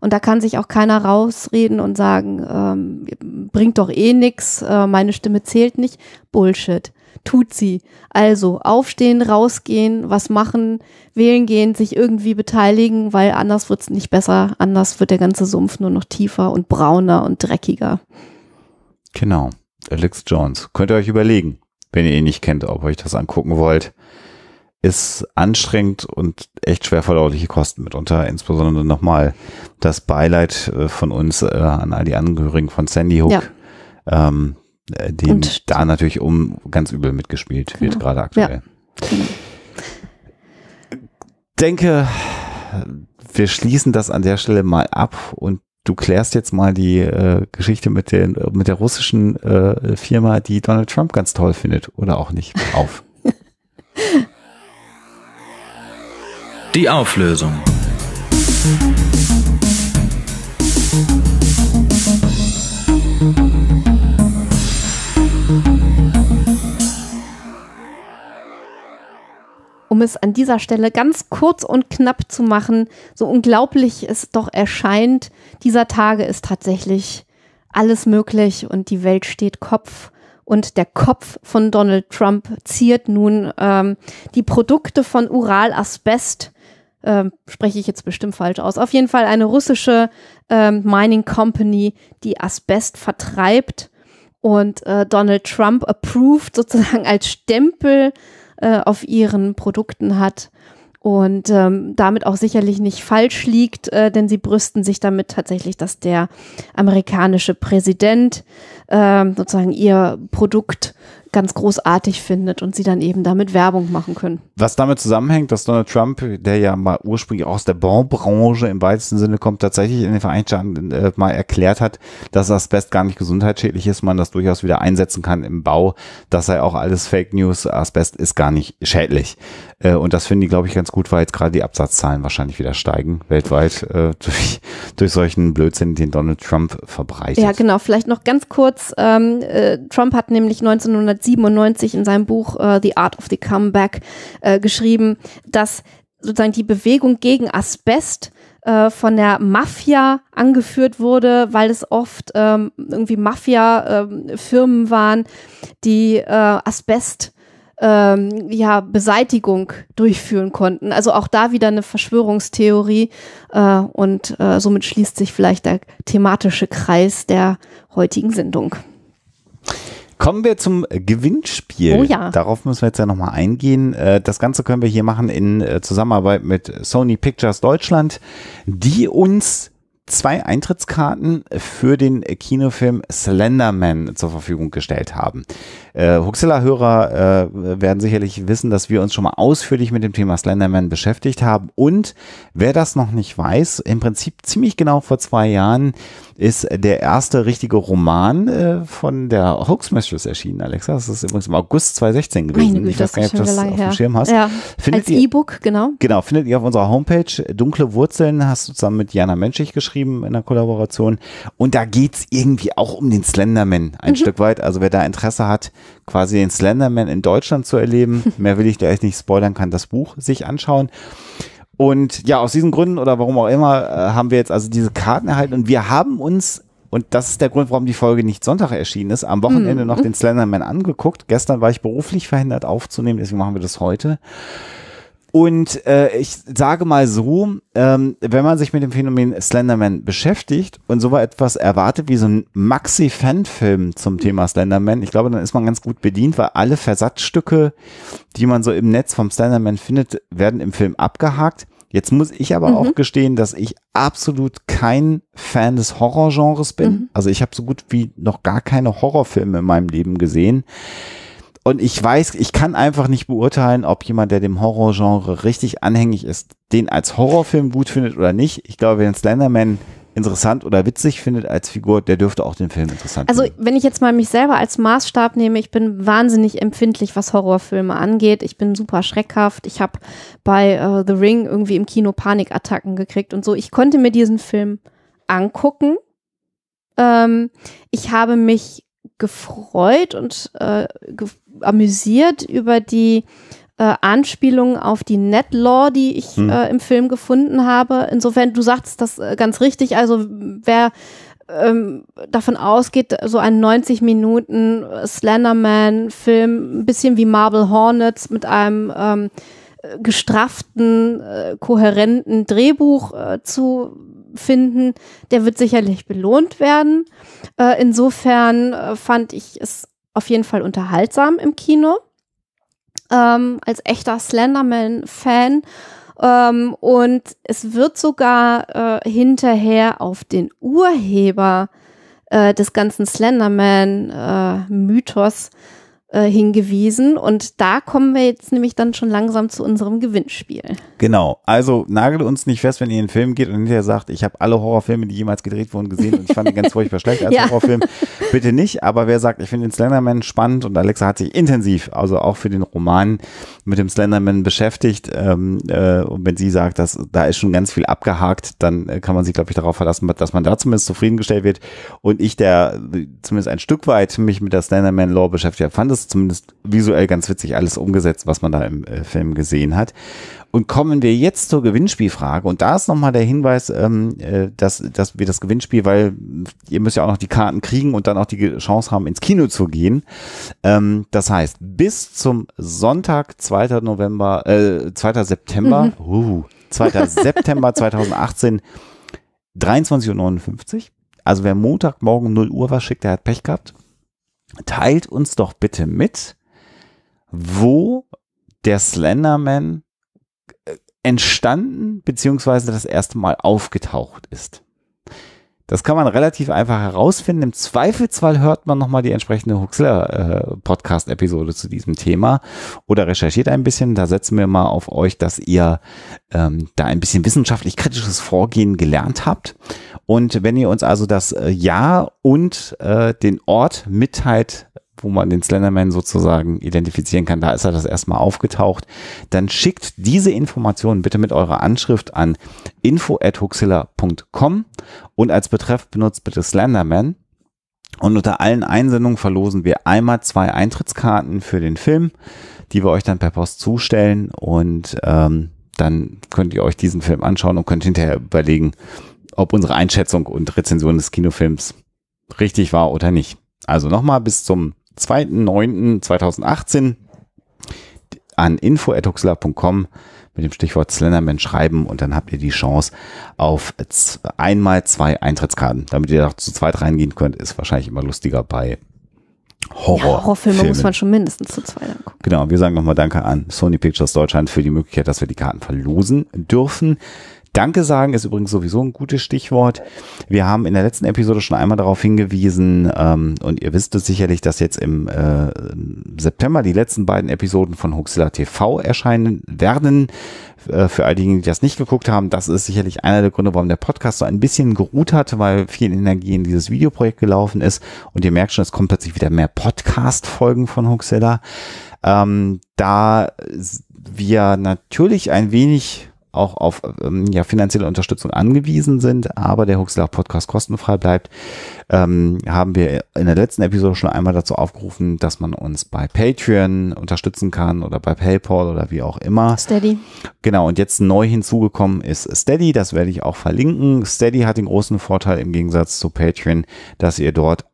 Und da kann sich auch keiner rausreden und sagen, ähm, bringt doch eh nix, äh, meine Stimme zählt nicht. Bullshit tut sie. Also aufstehen, rausgehen, was machen, wählen gehen, sich irgendwie beteiligen, weil anders wird es nicht besser, anders wird der ganze Sumpf nur noch tiefer und brauner und dreckiger. Genau, Alex Jones. Könnt ihr euch überlegen, wenn ihr ihn nicht kennt, ob ihr euch das angucken wollt. Ist anstrengend und echt schwer verdauliche Kosten mitunter. Insbesondere nochmal das Beileid äh, von uns äh, an all die Angehörigen von Sandy Hook. Ja. Ähm, äh, dem und da natürlich um ganz übel mitgespielt genau. wird, gerade aktuell. Ja. Genau. Denke, wir schließen das an der Stelle mal ab und du klärst jetzt mal die äh, Geschichte mit, den, mit der russischen äh, Firma, die Donald Trump ganz toll findet oder auch nicht, auf. die Auflösung. um es an dieser Stelle ganz kurz und knapp zu machen, so unglaublich es doch erscheint, dieser Tage ist tatsächlich alles möglich und die Welt steht Kopf. Und der Kopf von Donald Trump ziert nun ähm, die Produkte von Ural Asbest, Ähm, spreche ich jetzt bestimmt falsch aus. Auf jeden Fall eine russische ähm, Mining Company, die Asbest vertreibt und äh, Donald Trump approved sozusagen als Stempel äh, auf ihren Produkten hat und ähm, damit auch sicherlich nicht falsch liegt, äh, denn sie brüsten sich damit tatsächlich, dass der amerikanische Präsident äh, sozusagen ihr Produkt ganz großartig findet und sie dann eben damit Werbung machen können. Was damit zusammenhängt, dass Donald Trump, der ja mal ursprünglich aus der Bonbranche im weitesten Sinne kommt, tatsächlich in den Vereinigten Staaten äh, mal erklärt hat, dass Asbest gar nicht gesundheitsschädlich ist, man das durchaus wieder einsetzen kann im Bau, das sei auch alles Fake News, Asbest ist gar nicht schädlich. Äh, und das finden die, glaube ich, ganz gut, weil jetzt gerade die Absatzzahlen wahrscheinlich wieder steigen, weltweit äh, durch, durch solchen Blödsinn, den Donald Trump verbreitet. Ja, genau. Vielleicht noch ganz kurz. Ähm, äh, Trump hat nämlich 1900 1997 in seinem Buch äh, The Art of the Comeback äh, geschrieben, dass sozusagen die Bewegung gegen Asbest äh, von der Mafia angeführt wurde, weil es oft ähm, irgendwie Mafia-Firmen ähm, waren, die äh, Asbest ähm, ja, Beseitigung durchführen konnten. Also auch da wieder eine Verschwörungstheorie äh, und äh, somit schließt sich vielleicht der thematische Kreis der heutigen Sendung. Kommen wir zum Gewinnspiel. Oh ja. Darauf müssen wir jetzt ja nochmal eingehen. Äh, das Ganze können wir hier machen in äh, Zusammenarbeit mit Sony Pictures Deutschland, die uns zwei Eintrittskarten für den Kinofilm Slenderman zur Verfügung gestellt haben äh, Huxilla-Hörer äh, werden sicherlich wissen, dass wir uns schon mal ausführlich mit dem Thema Slenderman beschäftigt haben. Und wer das noch nicht weiß, im Prinzip ziemlich genau vor zwei Jahren ist der erste richtige Roman äh, von der Hoax Mistress erschienen, Alexa. Das ist übrigens im August 2016 gewesen. Meine ich weiß gar nicht, ob du das auf dem Schirm hast. Ja. Findet Als E-Book, genau. Genau, findet ihr auf unserer Homepage. Dunkle Wurzeln hast du zusammen mit Jana Menschig geschrieben in der Kollaboration. Und da geht es irgendwie auch um den Slenderman ein mhm. Stück weit. Also wer da Interesse hat, quasi den Slenderman in Deutschland zu erleben. Mehr will ich da echt nicht spoilern, kann das Buch sich anschauen. Und ja, aus diesen Gründen oder warum auch immer äh, haben wir jetzt also diese Karten erhalten und wir haben uns und das ist der Grund, warum die Folge nicht Sonntag erschienen ist. Am Wochenende mhm. noch den Slenderman angeguckt. Gestern war ich beruflich verhindert aufzunehmen, deswegen machen wir das heute. Und äh, ich sage mal so, ähm, wenn man sich mit dem Phänomen Slenderman beschäftigt und so etwas erwartet wie so ein Maxi-Fanfilm zum Thema Slenderman, ich glaube, dann ist man ganz gut bedient, weil alle Versatzstücke, die man so im Netz vom Slenderman findet, werden im Film abgehakt. Jetzt muss ich aber mhm. auch gestehen, dass ich absolut kein Fan des Horrorgenres bin. Mhm. Also ich habe so gut wie noch gar keine Horrorfilme in meinem Leben gesehen. Und ich weiß, ich kann einfach nicht beurteilen, ob jemand, der dem Horrorgenre richtig anhängig ist, den als Horrorfilm gut findet oder nicht. Ich glaube, den Slenderman interessant oder witzig findet als Figur, der dürfte auch den Film interessant also, finden. Also, wenn ich jetzt mal mich selber als Maßstab nehme, ich bin wahnsinnig empfindlich, was Horrorfilme angeht. Ich bin super schreckhaft. Ich habe bei uh, The Ring irgendwie im Kino Panikattacken gekriegt und so. Ich konnte mir diesen Film angucken. Ähm, ich habe mich gefreut und äh, ge amüsiert über die äh, Anspielungen auf die Netlaw, die ich hm. äh, im Film gefunden habe. Insofern, du sagst das äh, ganz richtig. Also wer ähm, davon ausgeht, so ein 90 Minuten äh, Slenderman-Film, ein bisschen wie Marble Hornets mit einem ähm, gestrafften, äh, kohärenten Drehbuch äh, zu finden, der wird sicherlich belohnt werden. Äh, insofern äh, fand ich es auf jeden Fall unterhaltsam im Kino. Ähm, als echter Slenderman-Fan. Ähm, und es wird sogar äh, hinterher auf den Urheber äh, des ganzen Slenderman-Mythos äh, äh, hingewiesen. Und da kommen wir jetzt nämlich dann schon langsam zu unserem Gewinnspiel. Genau. Also nagelt uns nicht fest, wenn ihr in den Film geht und hinterher sagt, ich habe alle Horrorfilme, die jemals gedreht wurden, gesehen und ich fand die ganz furchtbar schlecht als ja. Horrorfilm. Bitte nicht. Aber wer sagt, ich finde den Slenderman spannend und Alexa hat sich intensiv, also auch für den Roman mit dem Slenderman beschäftigt. Ähm, äh, und wenn sie sagt, dass da ist schon ganz viel abgehakt, dann äh, kann man sich, glaube ich, darauf verlassen, dass man da zumindest zufriedengestellt wird. Und ich, der zumindest ein Stück weit mich mit der Slenderman-Lore beschäftigt habe, fand es ist zumindest visuell ganz witzig alles umgesetzt, was man da im äh, Film gesehen hat. Und kommen wir jetzt zur Gewinnspielfrage. Und da ist nochmal der Hinweis, ähm, äh, dass, dass wir das Gewinnspiel, weil ihr müsst ja auch noch die Karten kriegen und dann auch die Chance haben, ins Kino zu gehen. Ähm, das heißt, bis zum Sonntag, 2. November, äh, 2. September, mhm. uh, 2. September 2018, 23.59 Uhr. Also wer Montagmorgen 0 Uhr war, schickt, der hat Pech gehabt teilt uns doch bitte mit, wo der Slenderman äh, entstanden beziehungsweise das erste Mal aufgetaucht ist. Das kann man relativ einfach herausfinden. Im Zweifelsfall hört man nochmal die entsprechende Huxler-Podcast-Episode äh, zu diesem Thema oder recherchiert ein bisschen. Da setzen wir mal auf euch, dass ihr ähm, da ein bisschen wissenschaftlich kritisches Vorgehen gelernt habt. Und wenn ihr uns also das äh, Jahr und äh, den Ort mitteilt, wo man den Slenderman sozusagen identifizieren kann, da ist er das erstmal aufgetaucht, dann schickt diese Informationen bitte mit eurer Anschrift an info.huxilla.com und als Betreff benutzt bitte Slenderman. Und unter allen Einsendungen verlosen wir einmal zwei Eintrittskarten für den Film, die wir euch dann per Post zustellen und ähm, dann könnt ihr euch diesen Film anschauen und könnt hinterher überlegen, ob unsere Einschätzung und Rezension des Kinofilms richtig war oder nicht. Also nochmal bis zum 2.9.2018 an info.huxler.com mit dem Stichwort Slenderman schreiben und dann habt ihr die Chance auf einmal zwei Eintrittskarten. Damit ihr auch zu zweit reingehen könnt, ist wahrscheinlich immer lustiger bei Horror. Ja, Horrorfilme muss man schon mindestens zu zweit angucken. Genau, wir sagen nochmal Danke an Sony Pictures Deutschland für die Möglichkeit, dass wir die Karten verlosen dürfen. Danke sagen ist übrigens sowieso ein gutes Stichwort. Wir haben in der letzten Episode schon einmal darauf hingewiesen, ähm, und ihr wisst es sicherlich, dass jetzt im äh, September die letzten beiden Episoden von Huxilla TV erscheinen werden. Äh, für all diejenigen, die das nicht geguckt haben, das ist sicherlich einer der Gründe, warum der Podcast so ein bisschen geruht hat, weil viel Energie in dieses Videoprojekt gelaufen ist. Und ihr merkt schon, es kommt plötzlich wieder mehr Podcast-Folgen von Huxilla. Ähm, da wir natürlich ein wenig auch auf ähm, ja, finanzielle Unterstützung angewiesen sind, aber der Huxler Podcast kostenfrei bleibt, ähm, haben wir in der letzten Episode schon einmal dazu aufgerufen, dass man uns bei Patreon unterstützen kann oder bei PayPal oder wie auch immer. Steady. Genau, und jetzt neu hinzugekommen ist Steady, das werde ich auch verlinken. Steady hat den großen Vorteil im Gegensatz zu Patreon, dass ihr dort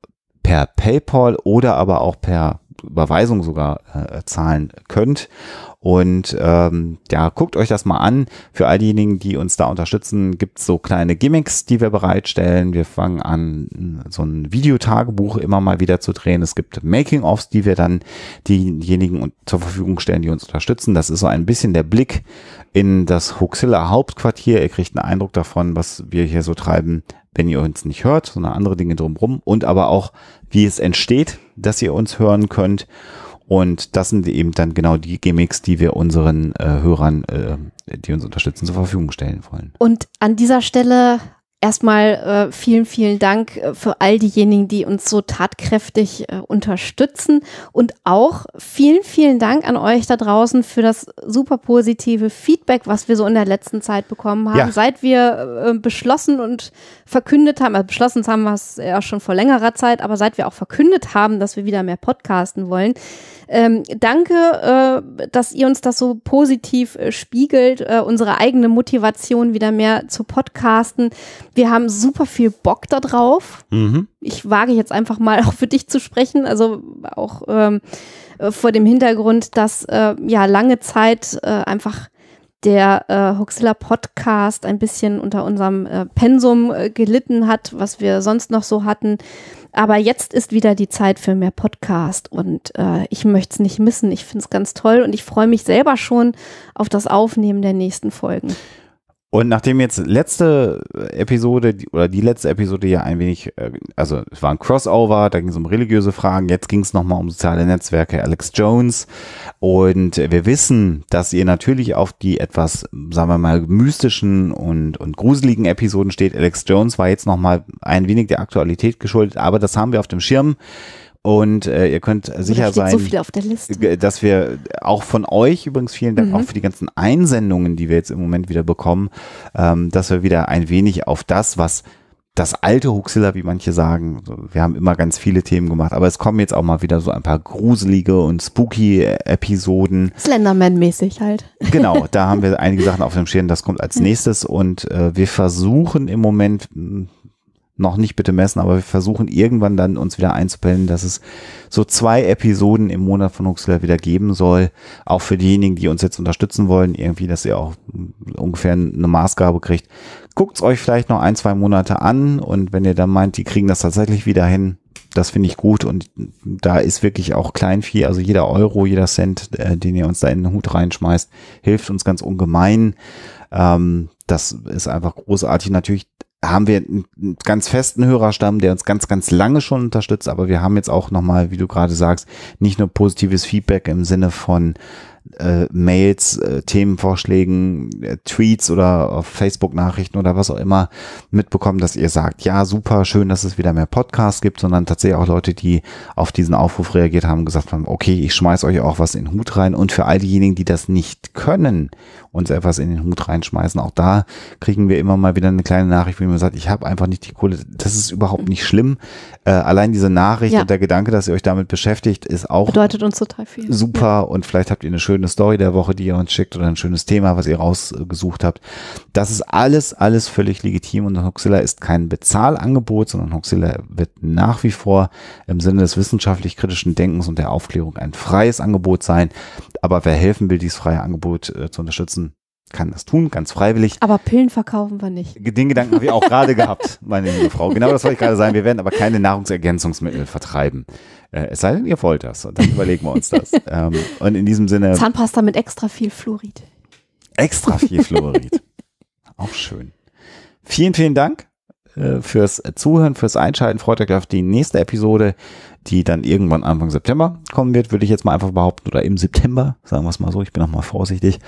per PayPal oder aber auch per Überweisung sogar äh, zahlen könnt und ähm, ja, guckt euch das mal an. Für all diejenigen, die uns da unterstützen, gibt's so kleine Gimmicks, die wir bereitstellen. Wir fangen an, so ein Videotagebuch immer mal wieder zu drehen. Es gibt Making-ofs, die wir dann diejenigen zur Verfügung stellen, die uns unterstützen. Das ist so ein bisschen der Blick in das Huxilla Hauptquartier. Ihr kriegt einen Eindruck davon, was wir hier so treiben, wenn ihr uns nicht hört, sondern andere Dinge drumherum und aber auch, wie es entsteht, dass ihr uns hören könnt. Und das sind eben dann genau die Gimmicks, die wir unseren äh, Hörern, äh, die uns unterstützen, zur Verfügung stellen wollen. Und an dieser Stelle erstmal äh, vielen, vielen Dank äh, für all diejenigen, die uns so tatkräftig äh, unterstützen. Und auch vielen, vielen Dank an euch da draußen für das super positive Feedback, was wir so in der letzten Zeit bekommen haben. Ja. Seit wir äh, beschlossen und verkündet haben, also beschlossen haben wir es ja schon vor längerer Zeit, aber seit wir auch verkündet haben, dass wir wieder mehr podcasten wollen. Ähm, danke, äh, dass ihr uns das so positiv äh, spiegelt, äh, unsere eigene Motivation wieder mehr zu podcasten wir haben super viel Bock da drauf. Mhm. Ich wage jetzt einfach mal auch für dich zu sprechen. Also auch ähm, äh, vor dem Hintergrund, dass äh, ja lange Zeit äh, einfach der äh, Huxilla Podcast ein bisschen unter unserem äh, Pensum äh, gelitten hat, was wir sonst noch so hatten. Aber jetzt ist wieder die Zeit für mehr Podcast und äh, ich möchte es nicht missen. Ich finde es ganz toll und ich freue mich selber schon auf das Aufnehmen der nächsten Folgen. Und nachdem jetzt letzte Episode oder die letzte Episode ja ein wenig, äh, also es war ein Crossover, da ging es um religiöse Fragen, jetzt ging es nochmal um soziale Netzwerke, Alex Jones. Und wir wissen, dass ihr natürlich auf die etwas, sagen wir mal, mystischen und, und gruseligen Episoden steht. Alex Jones war jetzt nochmal ein wenig der Aktualität geschuldet, aber das haben wir auf dem Schirm. Und äh, ihr könnt sicher sein, so dass wir auch von euch übrigens vielen Dank mhm. auch für die ganzen Einsendungen, die wir jetzt im Moment wieder bekommen, ähm, dass wir wieder ein wenig auf das, was das alte Huxilla, wie manche sagen, wir haben immer ganz viele Themen gemacht, aber es kommen jetzt auch mal wieder so ein paar gruselige und spooky äh, Episoden. Slenderman-mäßig halt. Genau, da haben wir einige Sachen auf dem Schirm, das kommt als nächstes und äh, wir versuchen im Moment, noch nicht bitte messen, aber wir versuchen irgendwann dann uns wieder einzupellen, dass es so zwei Episoden im Monat von Huxler wieder geben soll. Auch für diejenigen, die uns jetzt unterstützen wollen, irgendwie, dass ihr auch ungefähr eine Maßgabe kriegt. Guckt's euch vielleicht noch ein, zwei Monate an und wenn ihr dann meint, die kriegen das tatsächlich wieder hin, das finde ich gut und da ist wirklich auch Kleinvieh, also jeder Euro, jeder Cent, äh, den ihr uns da in den Hut reinschmeißt, hilft uns ganz ungemein. Ähm, das ist einfach großartig. Natürlich haben wir einen ganz festen Hörerstamm, der uns ganz, ganz lange schon unterstützt, aber wir haben jetzt auch nochmal, wie du gerade sagst, nicht nur positives Feedback im Sinne von äh, Mails, äh, Themenvorschlägen, äh, Tweets oder Facebook-Nachrichten oder was auch immer mitbekommen, dass ihr sagt, ja, super, schön, dass es wieder mehr Podcasts gibt, sondern tatsächlich auch Leute, die auf diesen Aufruf reagiert haben, gesagt haben, okay, ich schmeiß euch auch was in den Hut rein. Und für all diejenigen, die das nicht können uns etwas in den Hut reinschmeißen. Auch da kriegen wir immer mal wieder eine kleine Nachricht, wie man sagt, ich habe einfach nicht die Kohle. Das ist überhaupt mhm. nicht schlimm. Äh, allein diese Nachricht ja. und der Gedanke, dass ihr euch damit beschäftigt, ist auch bedeutet uns total viel. Super ja. und vielleicht habt ihr eine schöne Story der Woche, die ihr uns schickt oder ein schönes Thema, was ihr rausgesucht habt. Das ist alles, alles völlig legitim und Hoxilla ist kein Bezahlangebot, sondern Hoxilla wird nach wie vor im Sinne des wissenschaftlich kritischen Denkens und der Aufklärung ein freies Angebot sein. Aber wer helfen will, dieses freie Angebot äh, zu unterstützen, kann das tun, ganz freiwillig. Aber Pillen verkaufen wir nicht. Den Gedanken habe ich auch gerade gehabt, meine liebe Frau. Genau das wollte ich gerade sagen. Wir werden aber keine Nahrungsergänzungsmittel vertreiben. Äh, es sei denn, ihr wollt das. Und dann überlegen wir uns das. Ähm, und in diesem Sinne. Zahnpasta mit extra viel Fluorid. Extra viel Fluorid. auch schön. Vielen, vielen Dank äh, fürs Zuhören, fürs Einschalten. Freut euch auf die nächste Episode die dann irgendwann Anfang September kommen wird, würde ich jetzt mal einfach behaupten, oder im September, sagen wir es mal so, ich bin noch mal vorsichtig.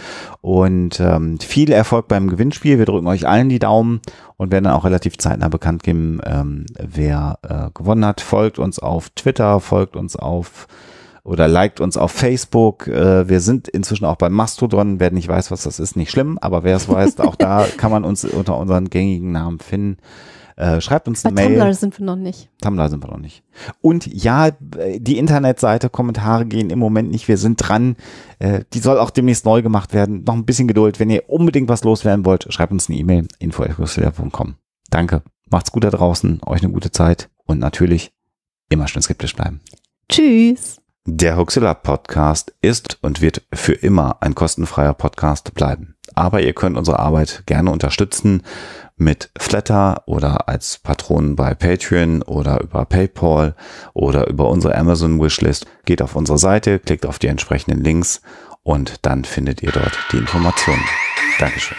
Und ähm, viel Erfolg beim Gewinnspiel. Wir drücken euch allen die Daumen und werden dann auch relativ zeitnah bekannt geben, ähm, wer äh, gewonnen hat. Folgt uns auf Twitter, folgt uns auf oder liked uns auf Facebook. Äh, Wir sind inzwischen auch bei Mastodon. Wer nicht weiß, was das ist, nicht schlimm. Aber wer es weiß, auch da kann man uns unter unseren gängigen Namen finden. Äh, schreibt uns Bei eine Mail. Tumblr sind wir noch nicht. Tumblr sind wir noch nicht. Und ja, die Internetseite, Kommentare gehen im Moment nicht. Wir sind dran. Äh, die soll auch demnächst neu gemacht werden. Noch ein bisschen Geduld. Wenn ihr unbedingt was loswerden wollt, schreibt uns eine E-Mail. info.com. Danke. Macht's gut da draußen. Euch eine gute Zeit. Und natürlich immer schön skeptisch bleiben. Tschüss. Der Huxilla Podcast ist und wird für immer ein kostenfreier Podcast bleiben. Aber ihr könnt unsere Arbeit gerne unterstützen mit Flatter oder als Patronen bei Patreon oder über PayPal oder über unsere Amazon Wishlist. Geht auf unsere Seite, klickt auf die entsprechenden Links und dann findet ihr dort die Informationen. Dankeschön.